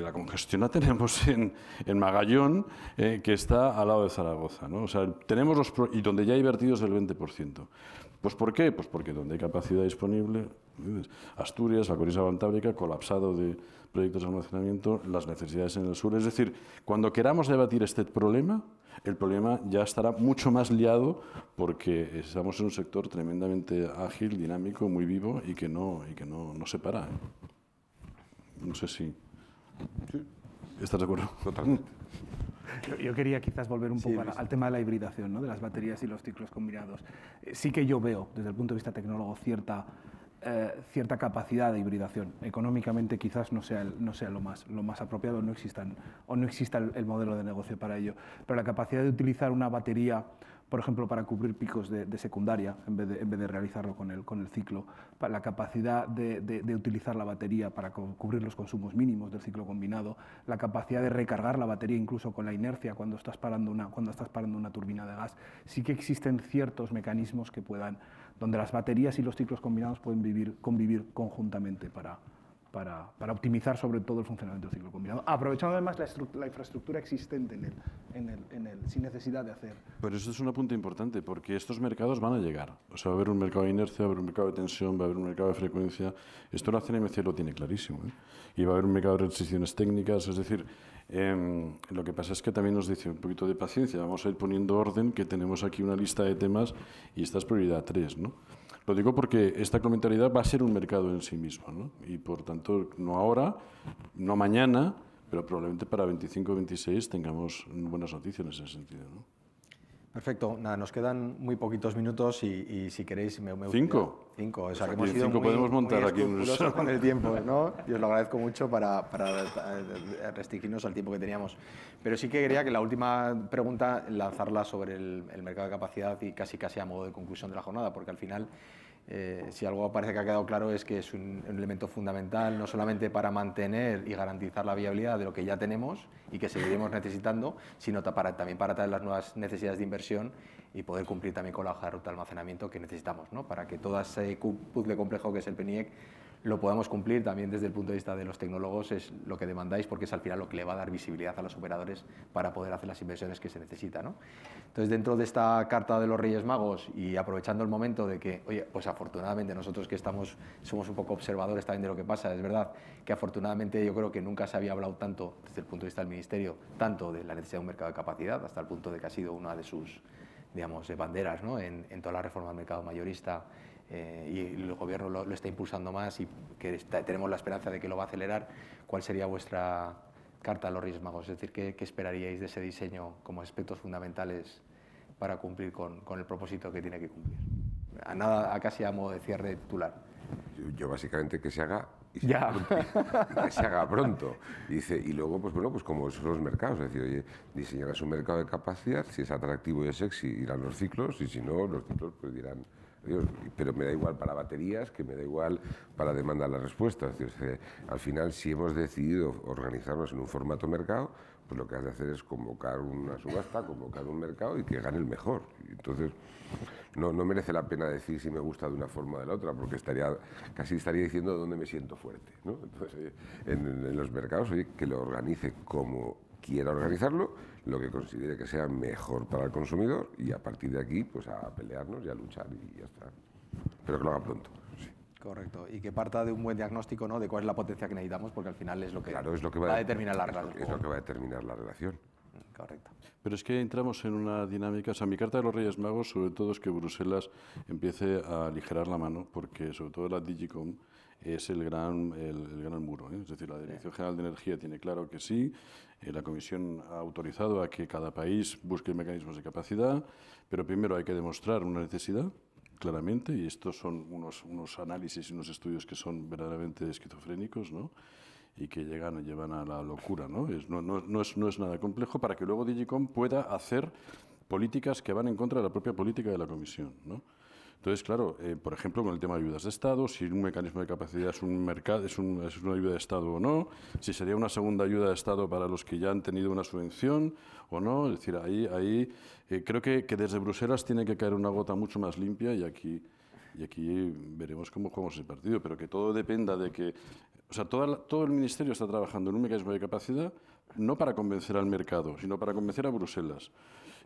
la congestión la tenemos en, Magallón, eh, que está al lado de Zaragoza. ¿no? O sea, tenemos los y donde ya hay vertidos del 20%. ¿Pues por qué? Pues porque donde hay capacidad disponible, Asturias, la Corisa Bantábrica, colapsado de proyectos de almacenamiento, las necesidades en el sur. Es decir, cuando queramos debatir este problema, el problema ya estará mucho más liado porque estamos en un sector tremendamente ágil, dinámico, muy vivo y que no, y que no, no se para. ¿eh? No sé si... ¿Estás de acuerdo? Totalmente. Yo, quería quizás volver un poco pues. al, tema de la hibridación, de las baterías y los ciclos combinados. Eh, sí que yo veo, desde el punto de vista tecnólogo, cierta, eh, cierta capacidad de hibridación. Económicamente quizás no sea, no sea lo, más, lo más apropiado no existan, o no exista el modelo de negocio para ello, pero la capacidad de utilizar una batería por ejemplo, para cubrir picos de, secundaria, en vez de, realizarlo con el, con el ciclo, la capacidad de, utilizar la batería para cubrir los consumos mínimos del ciclo combinado, la capacidad de recargar la batería incluso con la inercia cuando estás parando una, cuando estás parando una turbina de gas, sí que existen ciertos mecanismos que puedan, donde las baterías y los ciclos combinados pueden vivir, convivir conjuntamente para, para, optimizar sobre todo el funcionamiento del ciclo combinado, aprovechando además la, infraestructura existente en el, sin necesidad de hacer. Pero eso es un apunte importante, porque estos mercados van a llegar. O sea, va a haber un mercado de inercia, va a haber un mercado de tensión, va a haber un mercado de frecuencia. Esto la CNMC lo tiene clarísimo. ¿eh? Y va a haber un mercado de restricciones técnicas. Es decir, em, lo que pasa es que también nos dice un poquito de paciencia, vamos a ir poniendo orden, que tenemos aquí una lista de temas y esta es prioridad 3, ¿no? Lo digo porque esta comentariedad va a ser un mercado en sí mismo, ¿no? y por tanto, no ahora, no mañana, pero probablemente para 25 o 26 tengamos buenas noticias en ese sentido. Perfecto, nada, nos quedan muy poquitos minutos y, si queréis me, me ¿Cinco? Cinco, o sea, que hemos sido cinco podemos montar aquí con el tiempo, ¿no? Y os lo agradezco mucho para, para, eh, restringirnos al tiempo que teníamos. Pero sí que quería que la última pregunta lanzarla sobre el, el mercado de capacidad y casi casi a modo de conclusión de la jornada, porque al final eh, si algo parece que ha quedado claro es que es un, elemento fundamental no solamente para mantener y garantizar la viabilidad de lo que ya tenemos y que seguiremos necesitando, sino también para traer las nuevas necesidades de inversión y poder cumplir también con la hoja de ruta de almacenamiento que necesitamos, ¿no? para que todo ese puzzle complejo que es el PENIEC lo podamos cumplir también desde el punto de vista de los tecnólogos es lo que demandáis porque es al final lo que le va a dar visibilidad a los operadores para poder hacer las inversiones que se necesitan. ¿no? Entonces, dentro de esta carta de los Reyes Magos y aprovechando el momento de que, oye, pues afortunadamente nosotros que estamos, somos un poco observadores también de lo que pasa, es verdad que afortunadamente yo creo que nunca se había hablado tanto desde el punto de vista del Ministerio, tanto de la necesidad de un mercado de capacidad, hasta el punto de que ha sido una de sus digamos, banderas ¿no? en, en toda la reforma del mercado mayorista eh, y el gobierno lo, está impulsando más y que tenemos la esperanza de que lo va a acelerar, ¿cuál sería vuestra carta a los riesgos? Es decir, ¿qué, esperaríais de ese diseño como aspectos fundamentales para cumplir con, el propósito que tiene que cumplir? A nada, casi a modo de cierre titular. Yo, básicamente que se haga ya. se haga pronto. Y, dice, y luego, pues bueno, pues como son los mercados, es decir, diseñarás un mercado de capacidad, si es atractivo y es sexy, irán los ciclos, y si no, los ciclos pues dirán pero me da igual para baterías que me da igual para demanda las respuestas. Decir, eh, al final, si hemos decidido organizarnos en un formato mercado, pues lo que has de hacer es convocar una subasta, convocar un mercado y que gane el mejor. Entonces, no, merece la pena decir si me gusta de una forma o de la otra, porque estaría, casi estaría diciendo dónde me siento fuerte. Entonces, en, los mercados, oye, que lo organice como quiera organizarlo lo que considere que sea mejor para el consumidor y a partir de aquí, pues a pelearnos y a luchar y ya está. Pero que lo haga pronto. Correcto, y que parta de un buen diagnóstico, ¿no? De cuál es la potencia que necesitamos, porque al final es lo que, va, a determinar la relación. es lo que va a determinar la relación. Correcto. Pero es que entramos en una dinámica, o sea, mi carta de los Reyes Magos sobre todo es que Bruselas empiece a aligerar la mano, porque sobre todo la Digicom es el gran, el, gran muro. ¿eh? Es decir, la Dirección General de Energía tiene claro que sí, eh, la Comisión ha autorizado a que cada país busque mecanismos de capacidad, pero primero hay que demostrar una necesidad, claramente, y estos son unos, análisis y unos estudios que son verdaderamente esquizofrénicos, ¿no? y que llegan llevan a la locura, ¿no? Es, es, no es nada complejo para que luego Digicom pueda hacer políticas que van en contra de la propia política de la Comisión, ¿no? Entonces, claro, eh, por ejemplo, con el tema de ayudas de Estado, si un mecanismo de capacidad es, un mercado, es, una ayuda de Estado o no, si sería una segunda ayuda de Estado para los que ya han tenido una subvención o no. Es decir, ahí, ahí eh, creo que, desde Bruselas tiene que caer una gota mucho más limpia y aquí y aquí veremos cómo jugamos el partido, pero que todo dependa de que... O sea, todo el Ministerio está trabajando en un mecanismo de capacidad no para convencer al mercado, sino para convencer a Bruselas.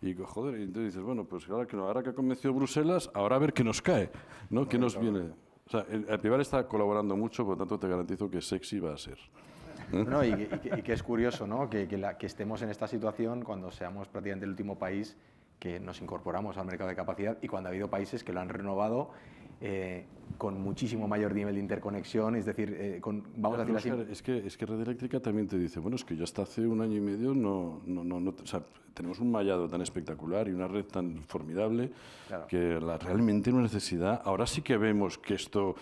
Y joder, entonces dices, bueno, pues ahora que, ahora que ha convencido Bruselas, ahora a ver qué nos cae, ¿no? ¿Qué nos viene? O sea, el, el está colaborando mucho, por lo tanto te garantizo que sexy va a ser. ¿eh? y, que, es curioso ¿no? que, que, estemos en esta situación cuando seamos prácticamente el último país que nos incorporamos al mercado de capacidad y cuando ha habido países que lo han renovado eh, con muchísimo mayor nivel de interconexión, es decir, eh, vamos a decir así. Es que, es que Red Eléctrica también te dice, bueno, es que ya hasta hace un año y medio no, o sea, tenemos un mallado tan espectacular y una red tan formidable que la, realmente no necesidad. Ahora sí que vemos que esto,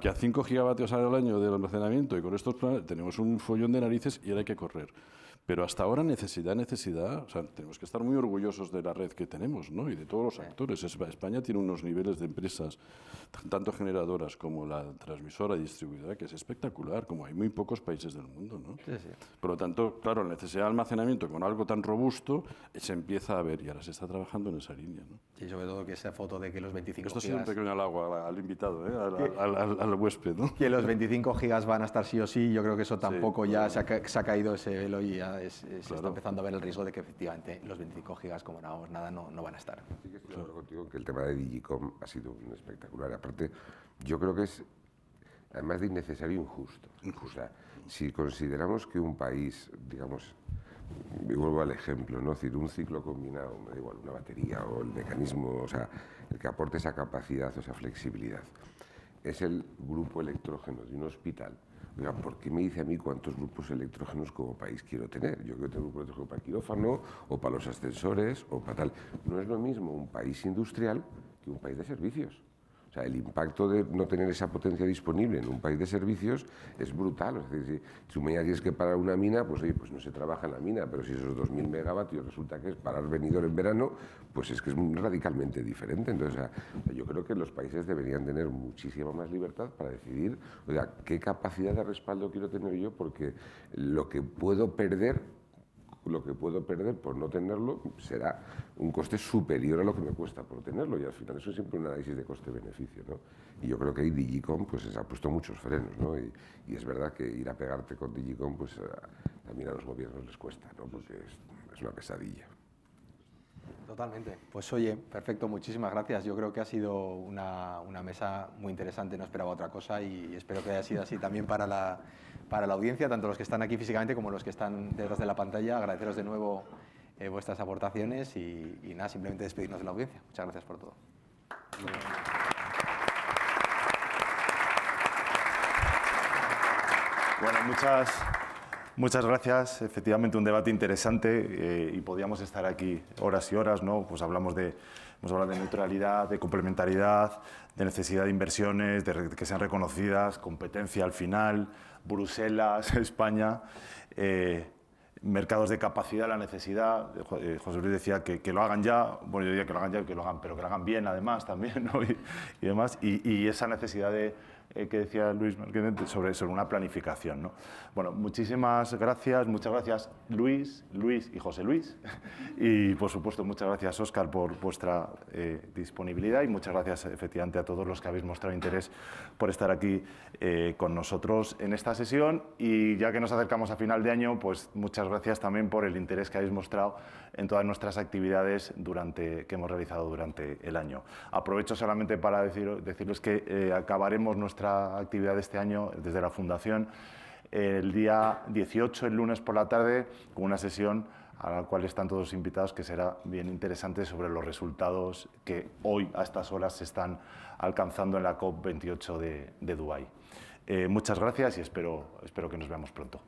que a 5 gigavatios al año del almacenamiento y con estos planes tenemos un follón de narices y ahora hay que correr. Pero hasta ahora necesidad, necesidad, tenemos que estar muy orgullosos de la red que tenemos, ¿no? Y de todos los actores. España tiene unos niveles de empresas, tanto generadoras como la transmisora y distribuidora, que es espectacular, como hay muy pocos países del mundo, ¿no? Por lo tanto, claro, la necesidad de almacenamiento con algo tan robusto eh, se empieza a ver y ahora se está trabajando en esa línea, ¿no? Y sobre todo que esa foto de que los 25 gigas... Esto ha sido un pequeño halago al, invitado, ¿eh? al, al, al, huésped, ¿no? Que los 25 gigas van a estar sí o sí, yo creo que eso tampoco ya se, ha, caído ese velo y ya se está empezando a ver el riesgo de que efectivamente los 25 gigas, como nada, no, van a estar. Sí que estoy de acuerdo contigo en que el tema de Digicom ha sido un espectacular. Aparte, yo creo que es, además de innecesario, injusto. Injusto. si consideramos que un país, digamos, me vuelvo al ejemplo, ¿no? un ciclo combinado, me da igual, una batería o el mecanismo, o sea, el que aporte esa capacidad o esa flexibilidad es el grupo electrógeno de un hospital, Oiga, ¿por qué me dice a mí cuántos grupos electrógenos como país quiero tener? Yo quiero tener un grupo electrógeno para quirófano, o para los ascensores, o para tal. No es lo mismo un país industrial que un país de servicios sea, el impacto de no tener esa potencia disponible en un país de servicios es brutal. Es decir, si tú mañana tienes que parar una mina, pues pues no se trabaja en la mina, pero si esos 2.000 megavatios resulta que es parar venidor en verano, pues es que es radicalmente diferente. Entonces, yo creo que los países deberían tener muchísima más libertad para decidir, o qué capacidad de respaldo quiero tener yo, porque lo que puedo perder lo que puedo perder por no tenerlo será un coste superior a lo que me cuesta por tenerlo. Y al final eso es siempre un análisis de coste-beneficio. Y yo creo que ahí Digicom pues, se ha puesto muchos frenos. ¿no? Y, es verdad que ir a pegarte con Digicom pues, también a los gobiernos les cuesta, ¿no? es, una pesadilla. Totalmente. Pues oye, perfecto, muchísimas gracias. Yo creo que ha sido una mesa muy interesante, no esperaba otra cosa y espero que haya sido así también para la, para la audiencia, tanto los que están aquí físicamente como los que están detrás de la pantalla. Agradeceros de nuevo eh, vuestras aportaciones y, nada, simplemente despedirnos de la audiencia. Muchas gracias por todo. Bueno, muchas, Muchas gracias. Efectivamente, un debate interesante eh, y podíamos estar aquí horas y horas, ¿no? Pues hablamos de, Hemos hablado de neutralidad, de complementariedad, de necesidad de inversiones, de que sean reconocidas, competencia al final, Bruselas, España. Eh, mercados de capacidad, la necesidad. Eh, eh, José Luis decía que, lo hagan ya, bueno, yo diría que lo hagan ya, que lo hagan, pero que lo hagan bien además también, y, demás. y esa necesidad de eh, que decía Luis sobre, sobre una planificación. ¿no? Bueno, muchísimas gracias, muchas gracias Luis, Luis y José Luis. Y por supuesto, muchas gracias Oscar por vuestra eh, disponibilidad y muchas gracias efectivamente a todos los que habéis mostrado interés por estar aquí eh, con nosotros en esta sesión. Y ya que nos acercamos a final de año, pues muchas gracias también por el interés que habéis mostrado en todas nuestras actividades durante, que hemos realizado durante el año. Aprovecho solamente para decir, decirles que acabaremos nuestra nuestra actividad de este año desde la Fundación el día 18, el lunes por la tarde, con una sesión a la cual están todos invitados, que será bien interesante sobre los resultados que hoy a estas horas se están alcanzando en la COP28 de, dubai Dubái. Eh, muchas gracias y espero, espero que nos veamos pronto.